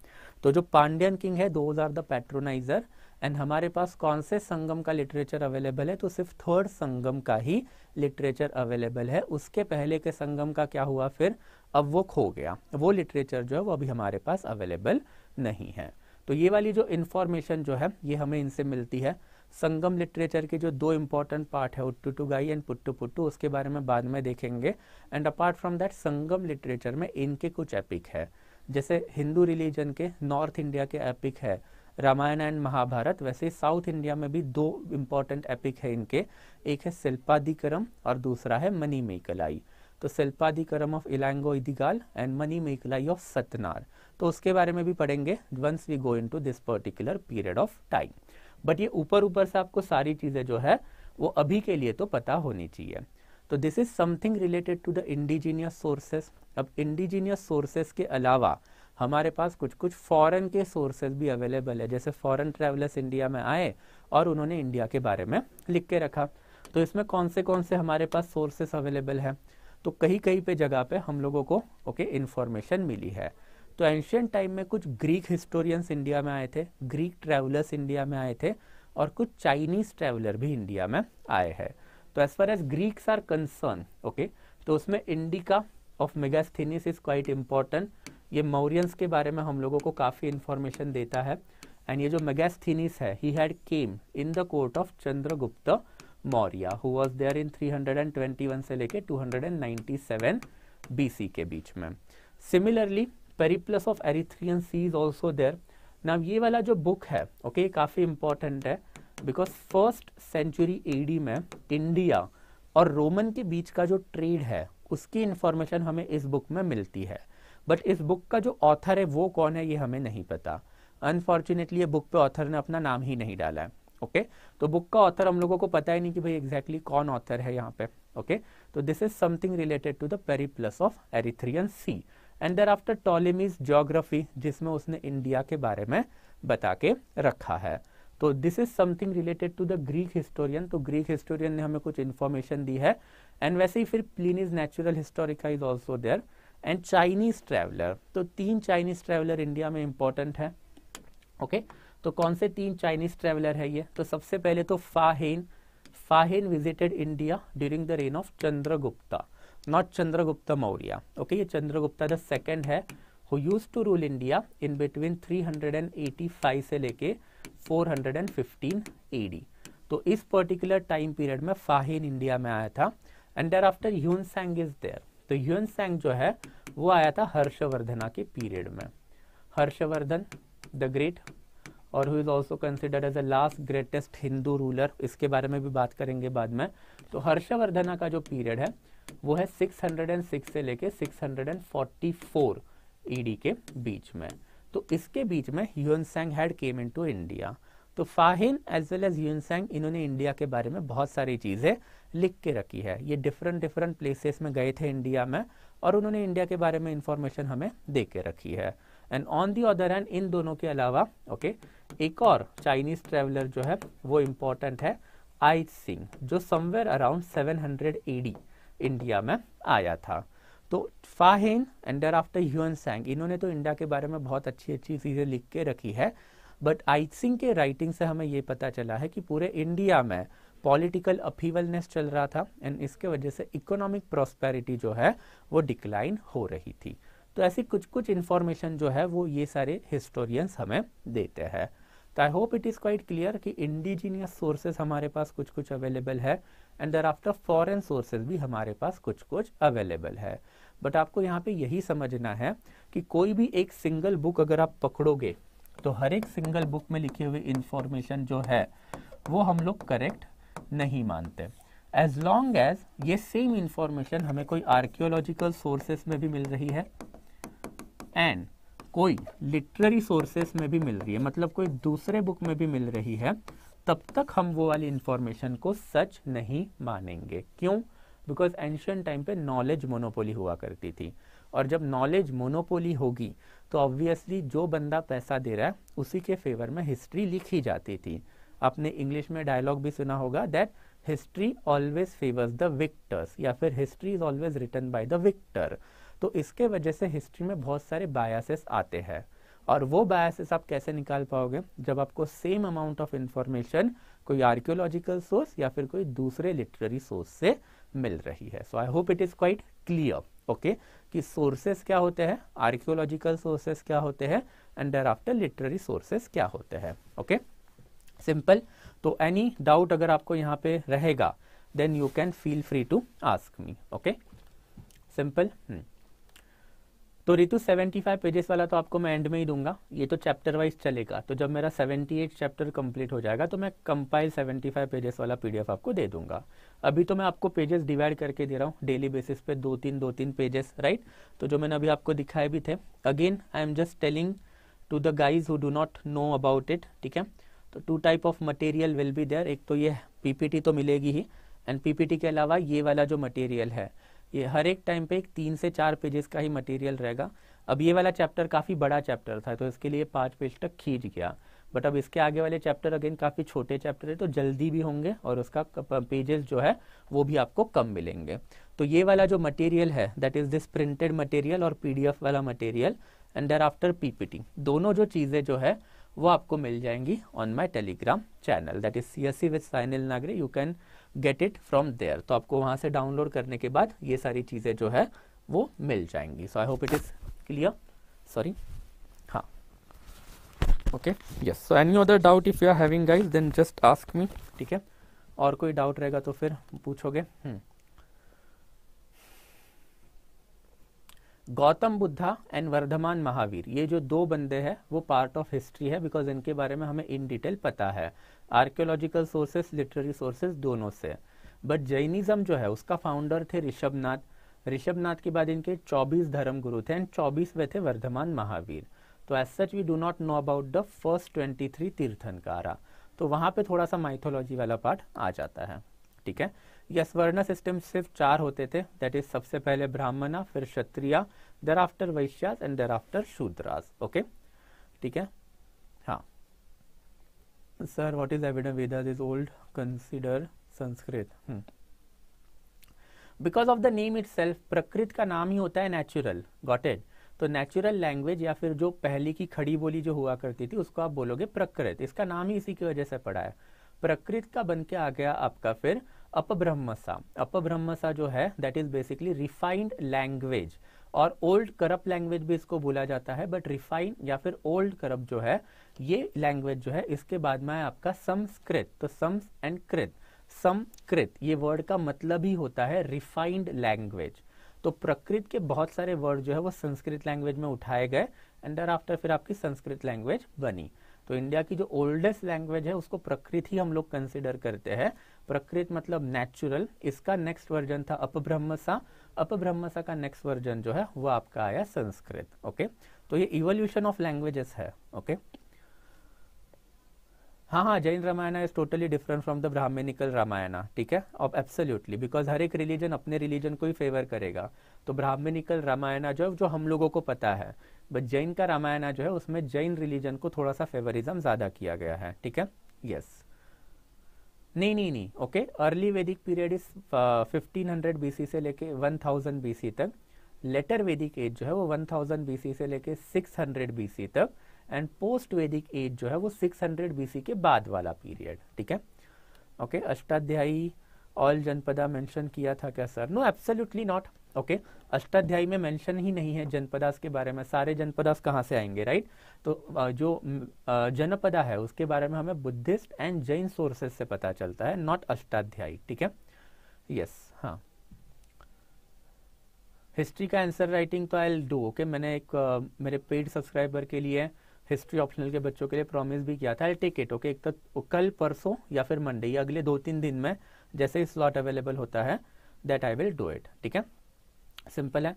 तो जो पांड्यन किंग है दो आर द पैट्रोनाइजर एंड हमारे पास कौन से संगम का लिटरेचर अवेलेबल है तो सिर्फ थर्ड संगम का ही लिटरेचर अवेलेबल है उसके पहले के संगम का क्या हुआ फिर अब वो खो गया वो लिटरेचर जो है वो अभी हमारे पास अवेलेबल नहीं है तो ये वाली जो इन्फॉर्मेशन जो है ये हमें इनसे मिलती है संगम लिटरेचर के जो दो इम्पॉर्टेंट पार्ट है Ettuthogai and Pattuppattu उसके बारे में बाद में देखेंगे and apart from that Sangam literature में इनके कुछ एपिक है जैसे हिंदू रिलीजन के नॉर्थ इंडिया के एपिक है रामायण एंड महाभारत वैसे साउथ इंडिया में भी दो इम्पॉर्टेंट एपिक है इनके एक है शिल्पाधिकरम और दूसरा है मनी मेकलाई तो Silappatikaram of Ilango Adigal and Manimekalai of Sattanar तो उसके बारे में भी पढ़ेंगे once we go into this particular period of time but ये ऊपर ऊपर से आपको सारी चीज़ें जो है वो अभी के लिए तो पता होनी चाहिए तो this is something related to the indigenous sources अब इंडिजीनियस सोर्सेस के अलावा हमारे पास कुछ कुछ फॉरेन के सोर्सेज भी अवेलेबल है जैसे फॉरेन ट्रेवलर्स इंडिया में आए और उन्होंने इंडिया के बारे में लिख के रखा तो इसमें कौन से कौन से हमारे पास सोर्सेस अवेलेबल है तो कहीं कहीं पे जगह पे हम लोगों को ओके okay, इन्फॉर्मेशन मिली है तो एंशियंट टाइम में कुछ ग्रीक हिस्टोरियंस इंडिया में आए थे ग्रीक ट्रेवलर्स इंडिया में आए थे और कुछ चाइनीज ट्रैवलर भी इंडिया में आए हैं तो as far as Greeks are concern okay तो उसमें Indica of Megasthenes is quite important ये मौरियंस के बारे में हम लोगों को काफ़ी इन्फॉर्मेशन देता है एंड ये जो मेगास्थीनिस है he had came in the court of Chandragupta Maurya who was there in 321 से लेके 297 सी के बीच में similarly Periplus of Erythrean Sea is also there ना ये वाला जो बुक है ओके okay, काफ़ी इंपॉर्टेंट है बिकॉज फर्स्ट सेंचुरी एडी में इंडिया और रोमन के बीच का जो ट्रेड है उसकी इंफॉर्मेशन हमें इस बुक में मिलती है बट इस बुक का जो ऑथर है वो कौन है ये हमें नहीं पता अनफॉर्चुनेटली ये बुक पे ऑथर ने अपना नाम ही नहीं डाला है ओके okay? तो बुक का ऑथर हम लोगों को पता ही नहीं कि भाई एग्जैक्टली exactly कौन ऑथर है यहाँ पे ओके okay? तो this is something related to the Periplus of Erythrean Sea and there thereafter Ptolemy's geography जिसमें उसने इंडिया के बारे में बता के रखा है तो this is something related to the Greek historian तो ग्रीक हिस्टोरियन ने हमें कुछ इन्फॉर्मेशन दी है एंड वैसे ही फिर Pliny is natural Historica is also there and Chinese traveller तो तीन चाइनीज ट्रेवलर इंडिया में इंपॉर्टेंट है ओके okay? तो कौन से तीन चाइनीज ट्रैवलर है ये तो सबसे पहले तो Fahien Fahien visited India during the reign of Chandragupta not Chandragupta Maurya. Okay, ये Chandragupta the second है who used to rule India in between 385 से लेके 415 AD. तो इस पर्टिकुलर टाइम पीरियड में फाहिन इंडिया में आया था and there thereafter Hiuen Tsang is there तो ह्यून सैंग जो है वो आया था हर्षवर्धना के पीरियड में हर्षवर्धन द ग्रेट और who is also considered as a last greatest Hindu ruler इसके बारे में भी बात करेंगे बाद में तो हर्षवर्धना का जो पीरियड है वो है 606 से लेके 644 ईडी e के बीच में तो इसके बीच में Hiuen Tsang had came into India तो Fahien as well as Hiuen Tsang इन्होंने इंडिया के बारे में बहुत सारी चीज़ें लिख के रखी है ये डिफरेंट डिफरेंट प्लेसेस में गए थे इंडिया में और उन्होंने इंडिया के बारे में इंफॉर्मेशन हमें दे के रखी है and on the other end इन दोनों के अलावा ओके okay, एक और चाइनीज ट्रेवलर जो है वो इम्पोर्टेंट है आई सिंह जो समवेयर अराउंड 700 हंड्रेड इंडिया में आया था तो फाहिन एंड डर आफ्टर ह्यून सैंग इन्होंने तो इंडिया के बारे में बहुत अच्छी अच्छी चीज़ें लिख के रखी है बट आई सिंह के राइटिंग से हमें ये पता चला है कि पूरे इंडिया में पॉलिटिकल अपीवलनेस चल रहा था एंड इसके वजह से इकोनॉमिक प्रॉस्पेरिटी जो है वो डिक्लाइन हो रही थी तो ऐसी कुछ कुछ इन्फॉर्मेशन जो है वो ये सारे हिस्टोरियंस हमें देते हैं तो I hope it is quite clear कि इंडिजीनियस सोर्सेज हमारे पास कुछ कुछ अवेलेबल है and there thereafter foreign sources भी हमारे पास कुछ कुछ अवेलेबल है बट आपको यहाँ पे यही समझना है कि कोई भी एक सिंगल बुक अगर आप पकड़ोगे तो हर एक सिंगल बुक में लिखे हुए इंफॉर्मेशन जो है वो हम लोग करेक्ट नहीं मानते एज लॉन्ग एज ये सेम इंफॉर्मेशन हमें कोई आर्कियोलॉजिकल सोर्सेस में भी मिल रही है एंड कोई लिटरेरी सोर्सेस में भी मिल रही है मतलब कोई दूसरे बुक में भी मिल रही है तब तक हम वो वाली इन्फॉर्मेशन को सच नहीं मानेंगे क्यों बिकॉज एंशियन टाइम पे नॉलेज मोनोपोली हुआ करती थी और जब नॉलेज मोनोपोली होगी तो ऑब्वियसली जो बंदा पैसा दे रहा है उसी के फेवर में हिस्ट्री लिखी जाती थी आपने इंग्लिश में डायलॉग भी सुना होगा that history always favours the victors या फिर history is always written by the victor तो इसके वजह से हिस्ट्री में बहुत सारे बायासेस आते हैं और वो बायसेस आप कैसे निकाल पाओगे जब आपको सेम अमाउंट ऑफ इंफॉर्मेशन कोई आर्कियोलॉजिकल सोर्स या फिर कोई दूसरे लिटरेरी सोर्स से मिल रही है so I hope it is quite clear okay कि सोर्सेस क्या होते हैं आर्कियोलॉजिकल सोर्सेस क्या होते हैं and there thereafter literary sources क्या होते हैं ओके सिंपल तो एनी डाउट अगर आपको यहाँ पे रहेगा then you can feel free to ask me okay simple तो रितु 75 पेजेस वाला तो आपको मैं एंड में ही दूंगा ये तो चैप्टर वाइज चलेगा तो जब मेरा 78 चैप्टर कंप्लीट हो जाएगा तो मैं कंपाइल 75 पेजेस वाला पीडीएफ आपको दे दूंगा अभी तो मैं आपको पेजेस डिवाइड करके दे रहा हूँ डेली बेसिस पे दो तीन दो तीन पेजेस राइट तो जो मैंने अभी आपको दिखाए भी थे again I am just telling to the guys who do not know about it ठीक है तो two type of material will be there एक तो ये पीपीटी तो मिलेगी ही एंड पीपीटी के अलावा ये वाला जो मटेरियल है ये हर एक टाइम पे एक तीन से चार पेजेस का ही मटेरियल रहेगा अब ये वाला चैप्टर काफ़ी बड़ा चैप्टर था तो इसके लिए पाँच पेज तक खींच गया बट अब इसके आगे वाले चैप्टर अगेन काफ़ी छोटे चैप्टर है तो जल्दी भी होंगे और उसका पेजेस जो है वो भी आपको कम मिलेंगे तो ये वाला जो मटेरियल है that is this printed material और पी वाला material and there thereafter PPT दोनों जो चीज़ें जो है वो आपको मिल जाएंगी on my Telegram channel that is C S C with Sainil Nagre you can get it from there तो आपको वहां से डाउनलोड करने के बाद ये सारी चीज़ें जो है वो मिल जाएंगी so I hope it is clear sorry हाँ okay yes so any other doubt if you are having guys then just ask me ठीक है और कोई डाउट रहेगा तो फिर पूछोगे हम्म गौतम बुद्धा एंड वर्धमान महावीर ये जो दो बंदे हैं वो पार्ट ऑफ हिस्ट्री है बिकॉज इनके बारे में हमें इन डिटेल पता है आर्कियोलॉजिकल सोर्सेस लिटरेरी सोर्सेस दोनों से बट जैनिज्म जो है उसका फाउंडर थे ऋषभनाथ ऋषभनाथ के बाद इनके 24 धर्म गुरु थे एंड वे थे वर्धमान महावीर तो as such we do not know about the first 23 tirthankara तो वहाँ पे थोड़ा सा माइथोलॉजी वाला पार्ट आ जाता है ठीक है यह स्वर्ण सिस्टम सिर्फ चार होते थे दैट इज सबसे पहले ब्राह्मणा फिर Kshatriya thereafter Vaishyas and thereafter Shudras okay ठीक है sir what is Abhidhamma Vedas is old consider Sanskrit because of the name it Prakrit का नाम ही होता है नेचुरल गॉट इट तो नेचुरल लैंग्वेज या फिर जो पहले की खड़ी बोली जो हुआ करती थी उसको आप बोलोगे प्रकृत इसका नाम ही इसी की वजह से पड़ा है प्रकृत का बन के आ गया आपका फिर अपब्रह्मसा अपब्रह्मसा जो है that is basically refined language और ओल्ड करप लैंग्वेज भी इसको बोला जाता है बट रिफाइन या फिर ओल्ड करप जो है ये लैंग्वेज जो है इसके बाद में आपका संस्कृत तो सम्स एंड कृत समकृत ये वर्ड का मतलब ही होता है रिफाइंड लैंग्वेज तो प्रकृत के बहुत सारे वर्ड जो है वो संस्कृत लैंग्वेज में उठाए गए एंड आफ्टर फिर आपकी संस्कृत लैंग्वेज बनी तो इंडिया की जो ओल्डेस्ट लैंग्वेज है उसको प्रकृत ही हम लोग कंसिडर करते हैं प्रकृत मतलब नेचुरल इसका नेक्स्ट वर्जन था अपभ्रह्मसा अपभ्रह्मसा का नेक्स्ट वर्जन जो है वो आपका आया संस्कृत ओके तो ये इवोल्यूशन ऑफ लैंग्वेजेस है ओके हाँ हाँ Jain Ramayana is totally different from the Brahmanical Ramayana ठीक है अब एब्सोल्युटली बिकॉज हर एक रिलीजन अपने रिलीजन को ही फेवर करेगा तो ब्राह्मणिकल रामायण जो है जो हम लोगों को पता है बट जैन का रामायण जो है उसमें जैन रिलीजन को थोड़ा सा फेवरिज्म ज़्यादा किया गया है ठीक है यस yes. नहीं नहीं नहीं okay early Vedic period is fifteen hundred BC से लेके 1000 बीसी तक लेटर वैदिक एज जो है वो वन थाउजेंड बीसी से लेके 600 बीसी तक एंड पोस्ट वैदिक एज जो है वो 600 हंड्रेड बीसी के बाद वाला पीरियड ठीक है okay okay, Ashtadhyayi all janapada mention किया था क्या sir no absolutely not okay Ashtadhyayi में मेंशन ही नहीं है जनपदास के बारे में सारे जनपदास कहाँ से आएंगे राइट तो जो जनपदा है उसके बारे में हमें बुद्धिस्ट एंड जैन सोर्सेस से पता चलता है नॉट अष्टाध्यायी ठीक है यस yes, हाँ हिस्ट्री का आंसर राइटिंग तो आई डू ओके मैंने एक uh, मेरे पेड सब्सक्राइबर के लिए हिस्ट्री ऑप्शनल के बच्चों के लिए प्रॉमिस भी किया था आई टेक इट ओके एक तो कल परसों या फिर मंडे या अगले दो तीन दिन में जैसे ही स्लॉट अवेलेबल होता है that I will do it ठीक है सिंपल है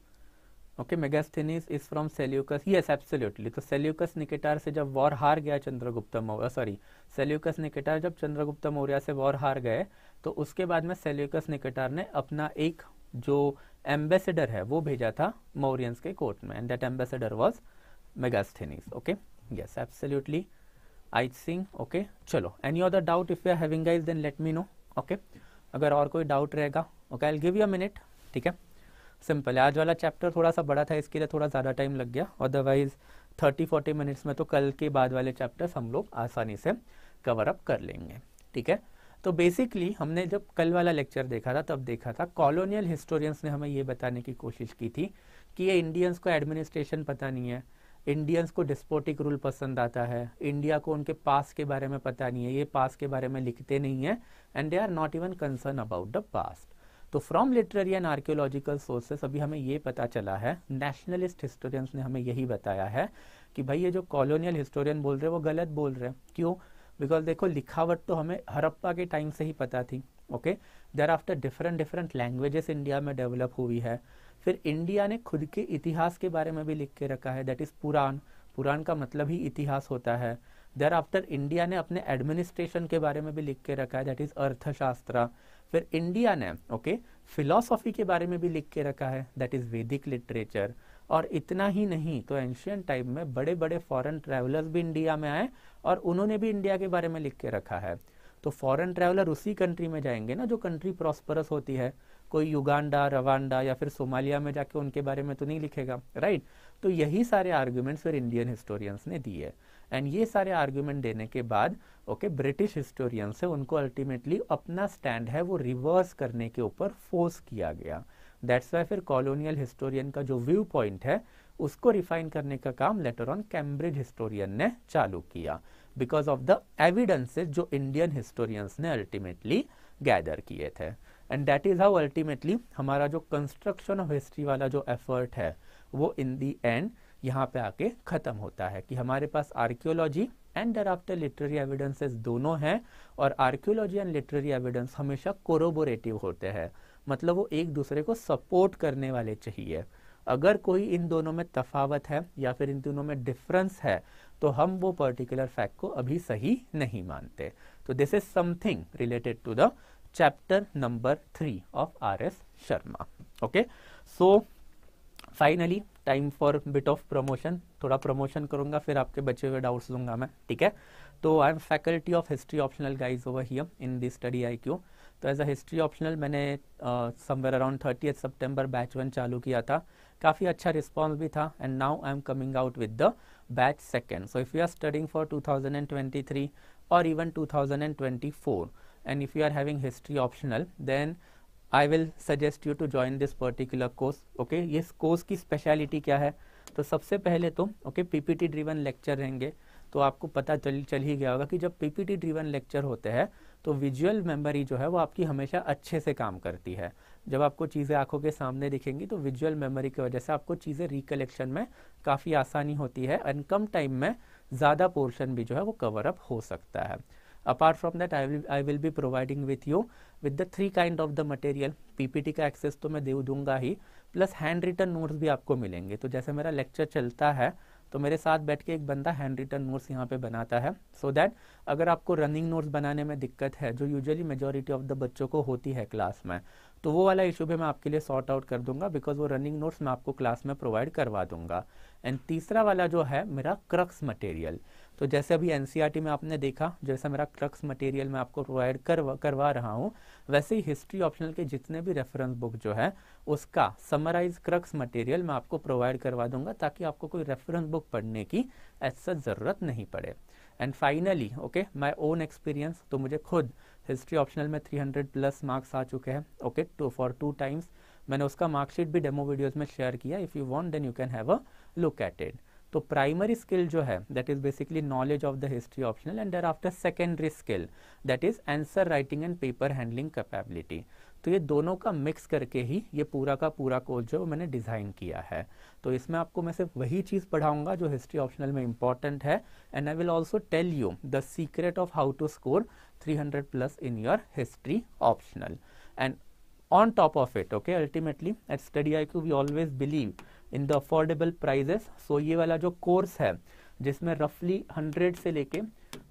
okay Megasthenes is from Seleucus yes absolutely तो सेल्यूकस निकेटार से जब वॉर हार गया Chandragupta Maurya sorry Seleucus Nicator जब चंद्रगुप्त मौर्य से वॉर हार गए तो उसके बाद में सेल्यूकस निकेटार ने अपना एक जो एम्बेसडर है वो भेजा था मौर्यंस के कोर्ट में and that ambassador was Megasthenes okay okay? yes absolutely I think okay चलो any other doubt if you are having guys then let me know okay अगर और कोई डाउट रहेगा okay I give you a minute ठीक है simple आज वाला chapter थोड़ा सा बड़ा था इसके लिए थोड़ा ज़्यादा टाइम लग गया अदरवाइज थर्टी फोर्टी मिनट्स में तो कल के बाद वाले चैप्टर हम लोग आसानी से कवर अप कर लेंगे ठीक है तो बेसिकली हमने जब कल वाला लेक्चर देखा था तब देखा था कॉलोनियल हिस्टोरियंस ने हमें ये बताने की कोशिश की थी कि ये इंडियंस को एडमिनिस्ट्रेशन पता नहीं है इंडियंस को डिस्पोटिक रूल पसंद आता है इंडिया को उनके पास के बारे में पता नहीं है ये पास के बारे में लिखते नहीं है and they are not even concern about the past तो from literary and archaeological sources अभी हमें ये पता चला है नेशनलिस्ट हिस्टोरियंस ने हमें यही बताया है कि भाई ये जो कॉलोनियल हिस्टोरियन बोल रहे हैं वो गलत बोल रहे हैं क्यों बिकॉज देखो लिखावट तो हमें हरप्पा के टाइम से ही पता थी okay there after different different languages India में डेवलप हुई है फिर इंडिया ने खुद के इतिहास के बारे में भी लिख के रखा है दैट इज़ पुराण पुराण का मतलब ही इतिहास होता है देर आफ्टर इंडिया ने अपने एडमिनिस्ट्रेशन के बारे में भी लिख के रखा है दैट इज़ अर्थशास्त्र फिर इंडिया ने ओके फिलोसॉफी के बारे में भी लिख के रखा है दैट इज़ वैदिक लिटरेचर और इतना ही नहीं तो एंशियन टाइम में बड़े बड़े फॉरेन ट्रैवलर्स भी इंडिया में आए और उन्होंने भी इंडिया के बारे में लिख के रखा है तो फॉरेन ट्रैवलर उसी कंट्री में जाएंगे ना जो कंट्री प्रॉस्परस होती है कोई युगांडा रवांडा या फिर सोमालिया में जाके उनके बारे में तो नहीं लिखेगा राइट तो यही सारे आर्ग्यूमेंट्स फिर इंडियन हिस्टोरियंस ने दिए एंड ये सारे आर्ग्यूमेंट देने के बाद ओके ब्रिटिश हिस्टोरियंस है उनको अल्टीमेटली अपना स्टैंड है वो रिवर्स करने के ऊपर फोर्स किया गया दैट्स वाई फिर कॉलोनियल हिस्टोरियन का जो व्यू पॉइंट है उसको रिफाइन करने का काम लेटर ऑन कैम्ब्रिज हिस्टोरियन ने चालू किया बिकॉज ऑफ द एविडेंसेज जो इंडियन हिस्टोरियंस ने अल्टीमेटली गैदर किए थे and that is how ultimately हमारा जो कंस्ट्रक्शन ऑफ हिस्ट्री वाला जो एफर्ट है वो इन दी एंड यहाँ पे आके ख़त्म होता है कि हमारे पास archaeology and thereafter literary evidences दोनों हैं और आर्क्योलॉजी एंड लिटरेरी एविडेंस हमेशा कोरोबोरेटिव होते हैं मतलब वो एक दूसरे को सपोर्ट करने वाले चाहिए अगर कोई इन दोनों में तफावत है या फिर इन दोनों में डिफरेंस है तो हम वो पर्टिकुलर फैक्ट को अभी सही नहीं मानते तो this is something related to the chapter number three of R S Sharma okay so finally time for bit of promotion थोड़ा प्रमोशन करूंगा फिर आपके बच्चे हुए डाउट्स दूंगा मैं ठीक है तो I am faculty of history optional guys over here in this study I Q तो एज अ हिस्ट्री ऑप्शनल मैंने समवेयर अराउंड थर्टी एथ सितंबर बैच वन चालू किया था काफ़ी अच्छा रिस्पॉन्स भी था and now I am coming out with the batch second so if you are studying for two thousand and twenty three और even two thousand and twenty four and if you are having history optional then I will suggest you to join this particular course okay ये course की speciality क्या है तो सबसे पहले तो okay ppt driven lecture रहेंगे तो आपको पता चल चल ही गया होगा कि जब पीपीटी driven लेक्चर होते हैं तो विजुअल मेमोरी जो है वो आपकी हमेशा अच्छे से काम करती है जब आपको चीज़ें आंखों के सामने दिखेंगी तो विजुअल मेमोरी की वजह से आपको चीज़ें रिकलेक्शन में काफ़ी आसानी होती है एंड कम टाइम में ज़्यादा पोर्शन भी जो है वो कवर अप हो सकता है apart from that i will i will be providing with you with the three kind of the material PPT का एक्सेस तो मैं दे दूंगा ही प्लस हैंड रिटर्न नोट्स भी आपको मिलेंगे तो जैसे मेरा लेक्चर चलता है तो मेरे साथ बैठ के एक बंदा हैंड रिटन नोट्स यहाँ पे बनाता है सो so दैट अगर आपको रनिंग नोट्स बनाने में दिक्कत है जो यूजुअली मेजोरिटी ऑफ द बच्चों को होती है क्लास में तो वो वाला इशू भी मैं आपके लिए सॉर्ट आउट कर दूंगा बिकॉज वो रनिंग नोट्स मैं आपको क्लास में प्रोवाइड करवा दूंगा एंड तीसरा वाला जो है मेरा क्रक्स मटेरियल तो जैसे अभी एन e में आपने देखा जैसा मेरा क्रक्स मटेरियल मैं आपको प्रोवाइड करवा करवा रहा हूँ वैसे ही हिस्ट्री ऑप्शनल के जितने भी रेफरेंस बुक जो है उसका समराइज क्रक्स मटेरियल मैं आपको प्रोवाइड करवा दूंगा ताकि आपको कोई रेफरेंस बुक पढ़ने की ऐसा ज़रूरत नहीं पड़े and finally okay my own experience तो मुझे खुद हिस्ट्री ऑप्शनल में 300 प्लस मार्क्स आ चुके हैं okay two four two times मैंने उसका मार्कशीट भी डेमो वीडियोस में शेयर किया if you want then you can have a look at it तो प्राइमरी स्किल जो है that is basically knowledge of the history optional and there thereafter secondary skill that is answer writing and paper handling capability तो ये दोनों का mix करके ही ये पूरा का पूरा कोर्स जो मैंने डिज़ाइन किया है तो इसमें आपको मैं सिर्फ वही चीज़ पढ़ाऊंगा जो हिस्ट्री ऑप्शनल में इंपॉर्टेंट है and I will also tell you the secret of how to score 300 plus in your history optional and on top of it okay ultimately at study iq we always believe in the affordable prices so ये वाला जो course है जिसमें रफली hundred से लेके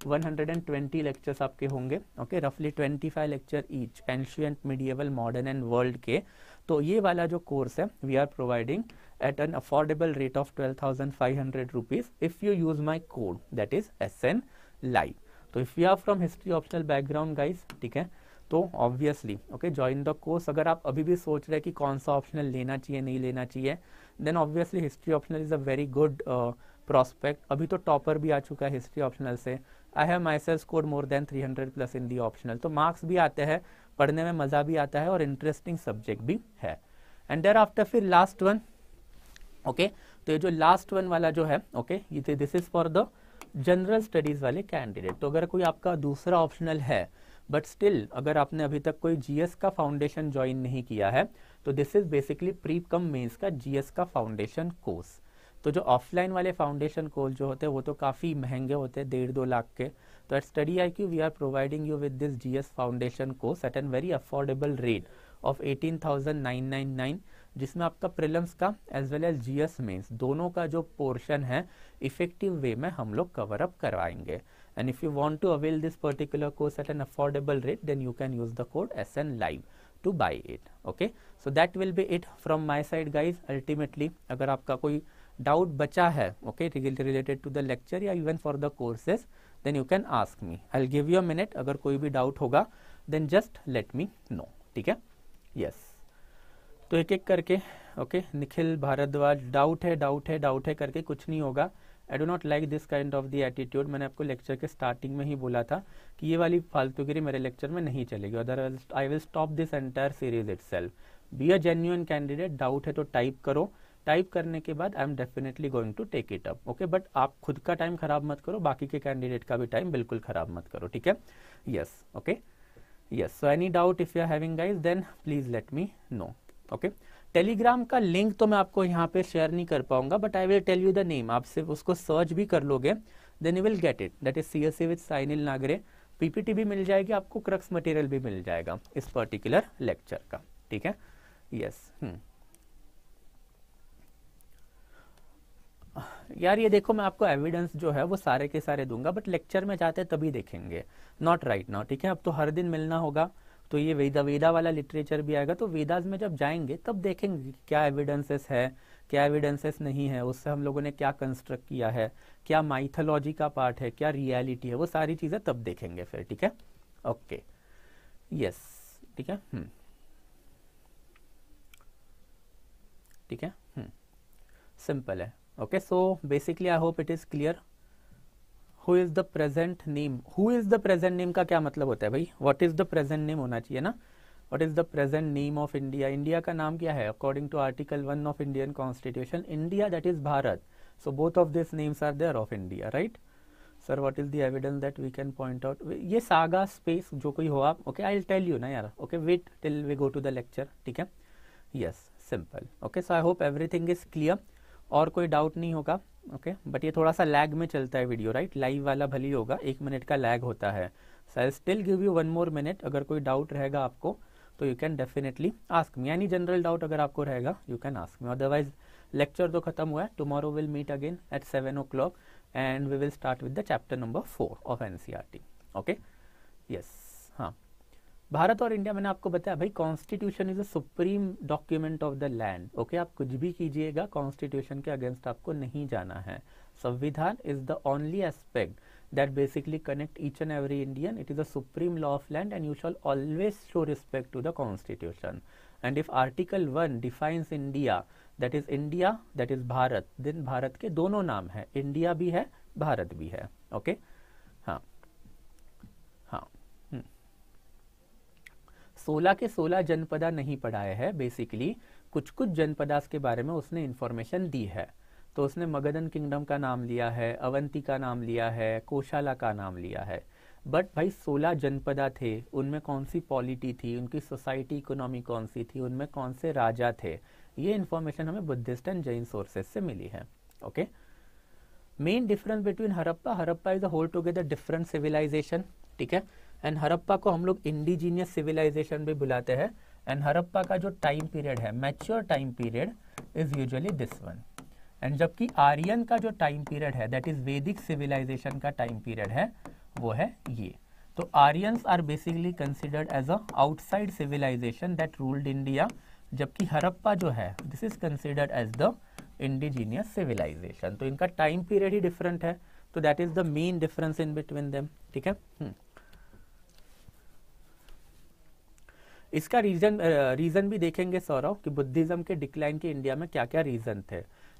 120 lectures आपके होंगे ओके रफली 25 lecture each ancient medieval modern and world के तो ये वाला जो कोर्स है we are providing at an affordable rate of 12,500 rupees if you use my code that is S N live तो if you are from history optional background guys ठीक है तो obviously okay join the course अगर आप अभी भी सोच रहे हैं कि कौन सा ऑप्शनल लेना चाहिए नहीं लेना चाहिए then obviously history optional is a very good prospect अभी तो टॉपर भी आ चुका है हिस्ट्री ऑप्शनल से I have myself score more than 300 plus in the optional तो मार्क्स भी आते हैं पढ़ने में मज़ा भी आता है और इंटरेस्टिंग सब्जेक्ट भी है एंड देर आफ्टर फिर लास्ट वन ओके तो ये जो लास्ट वन वाला जो है okay this is for the general studies वाले कैंडिडेट तो अगर कोई आपका दूसरा ऑप्शनल है बट स्टिल अगर आपने अभी तक कोई जीएस का फाउंडेशन ज्वाइन नहीं किया है तो this is basically pre cum mains का जीएस का फाउंडेशन कोर्स तो जो ऑफलाइन वाले फाउंडेशन कोर्स जो होते हैं वो तो काफ़ी महंगे होते हैं डेढ़ दो लाख के तो at study I Q we are providing you with this GS foundation course at an very affordable rate of eighteen thousand nine nine nine जिसमें आपका प्रिलम्स का as well as GS mains दोनों का जो पोर्शन है effective way में हम लोग कवर अप करवाएंगे and if you want to avail this particular course at an affordable rate then you can use the code SN live to buy it okay so that will be it from my side guys ultimately अगर आपका कोई doubt बचा है okay related to the lecture या even for the courses then you can ask me I will give you a minute अगर कोई भी doubt होगा then just let me know ठीक है यस तो ek एक करके okay, निखिल भारद्वाज डाउट है डाउट है डाउट है करके कुछ नहीं होगा I do not like this kind of the attitude मैंने आपको लेक्चर के स्टार्टिंग में ही बोला था कि ये वाली फालतूगिरी मेरे लेक्चर में नहीं चलेगी otherwise I will stop this entire series itself be a genuine candidate doubt है तो टाइप करो टाइप करने के बाद I am definitely going to take it up okay but आप खुद का टाइम खराब मत करो बाकी के कैंडिडेट का भी टाइम बिल्कुल खराब मत करो ठीक है yes okay yes so any doubt if you are having guys then please let me know okay Telegram का लिंक तो मैं आपको यहाँ पे शेयर नहीं कर पाऊंगा but I will tell you the name आप सिर्फ उसको सर्च भी कर लोगे then you will get it that is C S C with Sainil Nagre PPT भी मिल जाएगी आपको क्रक्स मटेरियल भी मिल जाएगा इस पर्टिकुलर लेक्चर का ठीक है यस yes, hmm. यार ये देखो मैं आपको एविडेंस जो है वो सारे के सारे दूंगा बट लेक्चर में जाते तभी देखेंगे नॉट राइट नाउ ठीक है अब तो हर दिन मिलना होगा तो ये वेदा वेदा वाला लिटरेचर भी आएगा तो वेदाज में जब जाएंगे तब देखेंगे क्या एविडेंसेस है क्या एविडेंसेस नहीं है उससे हम लोगों ने क्या कंस्ट्रक्ट किया है क्या माइथोलॉजी का पार्ट है क्या रियलिटी है वो सारी चीज़ें तब देखेंगे फिर ठीक है ओके यस ठीक है hmm. ठीक है सिंपल hmm. है okay so basically I hope it is clear who is the present name who is the present name का क्या मतलब होता है भाई what is the present name होना चाहिए ना what is the present name of India India का नाम क्या है according to article one of Indian constitution India that is Bharat so both of this names are there of India right sir what is the evidence that we can point out ये सागा space जो कोई हो आप okay I tell you ना यार okay wait till we go to the lecture ठीक है yes simple okay so I hope everything is clear और कोई डाउट नहीं होगा ओके बट ये थोड़ा सा लैग में चलता है वीडियो राइट लाइव वाला भली होगा एक मिनट का लैग होता है so I still give you one more minute अगर कोई डाउट रहेगा आपको तो you can definitely ask me यानी जनरल डाउट अगर आपको रहेगा you can ask me otherwise lecture तो खत्म हुआ है tomorrow will meet again at seven o'clock and we will start with the chapter number four of an okay yes Bharat और India मैंने आपको बताया भाई constitution is a supreme document of the land okay आप कुछ भी कीजिएगा constitution के अगेंस्ट आपको नहीं जाना है संविधान is the only aspect that basically connect each and every Indian it is a supreme law of land and you shall always show respect to the constitution and if article one defines India that is India that is Bharat दिन भारत के दोनों नाम है India भी है भारत भी है okay okay? 16 के 16 जनपदा नहीं पढ़ाए है बेसिकली कुछ कुछ जनपदास के बारे में उसने इन्फॉर्मेशन दी है तो उसने मगधन किंगडम का नाम लिया है अवंती का नाम लिया है कोशाला का नाम लिया है बट भाई 16 जनपदा थे उनमें कौन सी पॉलिटी थी उनकी सोसाइटी इकोनॉमी कौन सी थी उनमें कौन से राजा थे ये इन्फॉर्मेशन हमें बुद्धिस्ट एंड जैन सोर्सेज से मिली है okay main difference between Harappa Harappa is a whole together different civilization ठीक है एंड हरप्पा को हम लोग इंडिजीनियस सिविलाइजेशन भी बुलाते हैं एंड हरप्पा का जो टाइम पीरियड है mature time period is usually this one and जबकि आर्यन का जो टाइम पीरियड है दैट इज वैदिक सिविलाइजेशन का टाइम पीरियड है वो है ये तो Aryan are basically considered as a outside civilization that ruled India जबकि हरप्पा जो है this is considered as the indigenous civilization तो इनका टाइम पीरियड ही डिफरेंट है तो that is the main difference in between them ठीक है हम्म। इसका रीजन रीजन भी देखेंगे सौरव कि बुद्धिज्म के डिक्लाइन के इंडिया में क्या क्या रीजन थे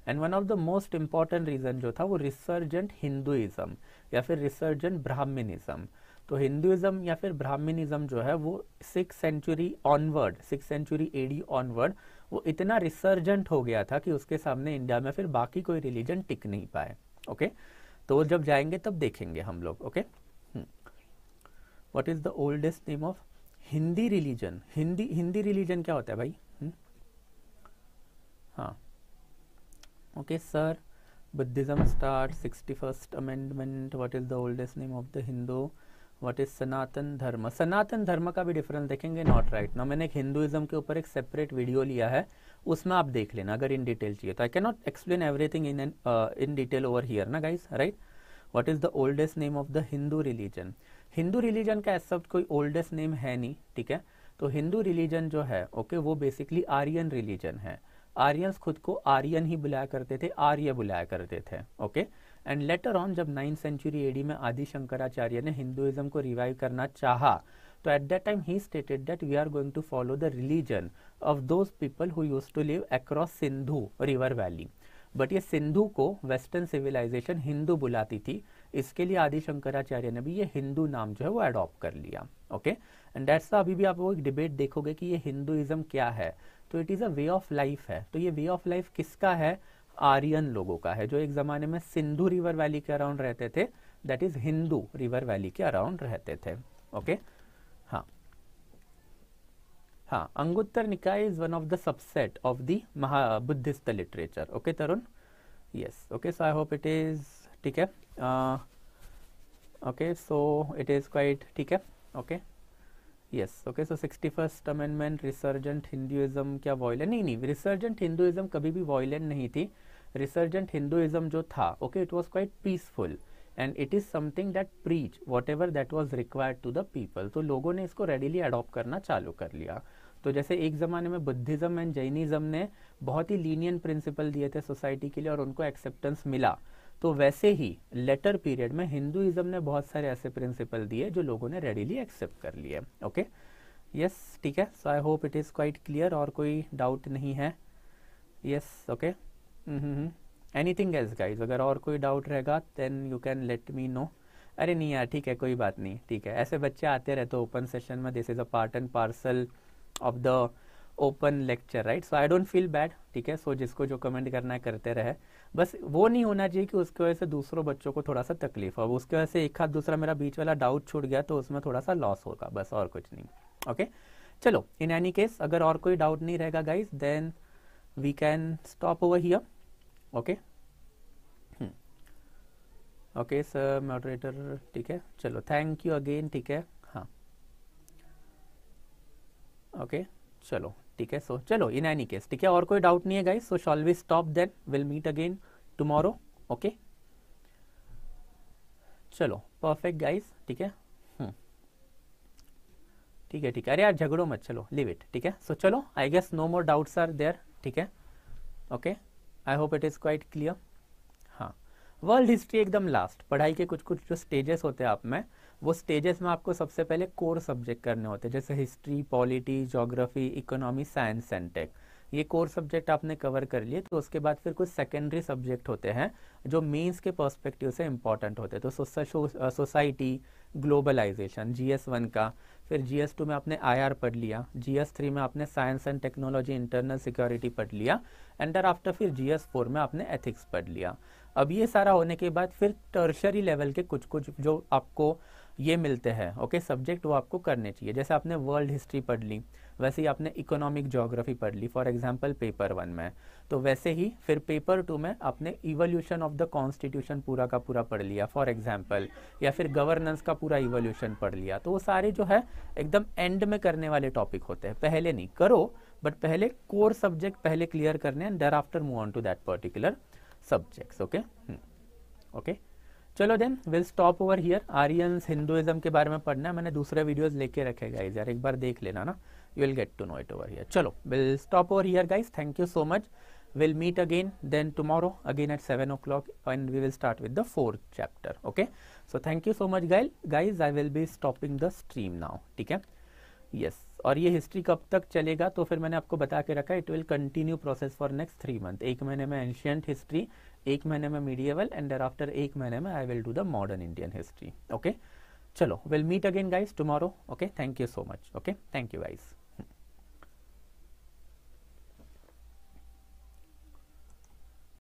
and one of the most important reason जो था वो रिसर्जेंट हिंदुइज्म या फिर रिसर्जेंट ब्राह्मणिज्म तो हिंदुइज्म या फिर ब्राह्मणिज्म जो है वो six century onward six century AD onward वो इतना रिसर्जेंट हो गया था कि उसके सामने इंडिया में फिर बाकी कोई रिलीजन टिक नहीं पाए ओके तो जब जाएंगे तब देखेंगे हम लोग okay what is the oldest name of Hindi religion Hindi Hindi religion क्या होता है भाई हम्म? हाँ okay sir Buddhism start sixty first amendment what is the oldest name of the Hindu what is Sanatan Dharma Sanatan धर्म का भी डिफरेंस देखेंगे नॉट राइट ना मैंने एक हिंदुइज्म के ऊपर एक सेपरेट वीडियो लिया है उसमें आप देख लेना अगर इन डिटेल चाहिए तो I can not explain everything in in detail over here ना guys right what is the oldest name of the Hindu religion Hindu religion का ऐसा कोई ओल्डेस्ट नेम है नहीं ठीक है तो हिंदू रिलीजन जो है ओके वो बेसिकली आर्यन रिलीजन है आर्यंस खुद को आर्यन ही बुलाया करते थे आर्य बुलाया करते थे ओके एंड लेटर ऑन जब नाइन्थ सेंचुरी एडी में आदि शंकराचार्य ने हिंदुइज्म को रिवाइव करना चाहा तो एट दैट टाइम ही stated that we are going to follow the religion of those people who use to live across Sindhu river valley but ये सिंधु को वेस्टर्न सिविलाइजेशन हिंदू बुलाती थी इसके लिए आदि शंकराचार्य ने भी ये हिंदू नाम जो है वो अडॉप्ट कर लिया ओके एंड दैट्स अभी भी आप वो एक डिबेट देखोगे कि ये हिंदुइज्म क्या है तो it is a way of life है तो ये वे ऑफ लाइफ किसका है आर्यन लोगों का है जो एक ज़माने में सिंधु रिवर वैली के अराउंड रहते थे that is Hindu river valley के अराउंड रहते थे ओके हाँ हाँ Anguttara Nikaya is one of the subset of the Maha Buddhist literature okay Tarun yes okay so I hope it is ठीक है okay so it is quite ठीक है okay yes okay so sixty first amendment resurgent Hinduism क्या violent नहीं नहीं resurgent Hinduism कभी भी violent नहीं थी रिसर्जेंट हिंदुइज्म जो था okay it was quite peaceful and it is something that preach whatever that was required to the people तो लोगों ने इसको रेडिली अडॉप्ट करना चालू कर लिया तो जैसे एक ज़माने में बुद्धिज़्म एंड जैनिज़्म ने बहुत ही लीनियन प्रिंसिपल दिए थे सोसाइटी के लिए और उनको एक्सेप्टेंस मिला तो वैसे ही लेटर पीरियड में हिंदुइज्म ने बहुत सारे ऐसे प्रिंसिपल दिए जो लोगों ने रेडीली एक्सेप्ट कर लिए ओके यस ठीक है so I hope it is quite clear और कोई डाउट नहीं है yes okay anything as guys अगर और कोई डाउट रहेगा then you can let me know अरे नहीं यार ठीक है कोई बात नहीं ठीक है ऐसे बच्चे आते रहते ओपन सेशन में this is a part and parcel of the open lecture right so I don't feel bad ठीक है सो जिसको जो कमेंट करना है करते रहे बस वो नहीं होना चाहिए कि उसकी वजह से दूसरों बच्चों को थोड़ा सा तकलीफ हो उसकी वजह से एक हाथ दूसरा मेरा बीच वाला डाउट छूट गया तो उसमें थोड़ा सा लॉस होगा बस और कुछ नहीं ओके okay? चलो इन एनी केस अगर और कोई डाउट नहीं रहेगा guys then we can stop over here okay okay sir moderator ठीक है चलो थैंक यू अगेन ठीक है हाँ ओके okay, चलो ठीक है सो so, चलो इन एनी केस ठीक है और कोई डाउट नहीं है guys so shall we stop then will meet again tomorrow okay चलो परफेक्ट गाइस ठीक है हम्म। ठीक है ठीक है अरे यार झगड़ो मत चलो लिव इट ठीक है सो चलो I guess no more doubts are there ठीक है okay I hope it is quite clear हाँ वर्ल्ड हिस्ट्री एकदम लास्ट पढ़ाई के कुछ कुछ जो स्टेजेस होते हैं आप में वो स्टेजेस में आपको सबसे पहले कोर सब्जेक्ट करने होते हैं जैसे history polity geography economy science and tech ये कोर सब्जेक्ट आपने कवर कर लिए तो उसके बाद फिर कुछ सेकेंडरी सब्जेक्ट होते हैं जो मेंस के पर्सपेक्टिव से इम्पॉर्टेंट होते हैं तो society globalization G S one का फिर जी एस टू में आपने आई आर पढ़ लिया जी एस थ्री में आपने science and technology internal security पढ़ लिया एंड आफ्टर फिर जी एस फोर में आपने एथिक्स पढ़ लिया अब ये सारा होने के बाद फिर टर्शरी लेवल के कुछ कुछ जो आपको ये मिलते हैं ओके सब्जेक्ट वो आपको करने चाहिए जैसे आपने वर्ल्ड हिस्ट्री पढ़ ली वैसे ही आपने इकोनॉमिक जोग्राफी पढ़ ली फॉर एग्जाम्पल पेपर वन में तो वैसे ही फिर पेपर टू में आपने इवोल्यूशन ऑफ द कॉन्स्टिट्यूशन पूरा का पूरा पढ़ लिया फॉर एग्जाम्पल या फिर गवर्नेंस का पूरा इवोल्यूशन पढ़ लिया तो वो सारे जो है एकदम एंड में करने वाले टॉपिक होते हैं पहले नहीं करो बट पहले कोर सब्जेक्ट पहले क्लियर करने and there after move on to that particular subjects okay okay चलो then will stop over here Aryan Hinduism के बारे में पढ़ना है मैंने दूसरे वीडियोस लेके रखे गाइज यार एक बार देख लेना ना you will get to know it over here चलो will stop over here guys thank you so much will meet again then tomorrow again at seven o'clock and we will start with the fourth chapter okay so thank you so much guys guys I will be stopping the stream now ठीक है yes yes. और ये history कब तक चलेगा तो फिर मैंने आपको बता के रखा it will continue process for next three month एक महीने में एंशियंट हिस्ट्री एक महीने में मीडिएवल एंड देर आफ्टर एक महीने में I will do the modern Indian history okay चलो will meet again guys tomorrow okay thank you so much okay thank you guys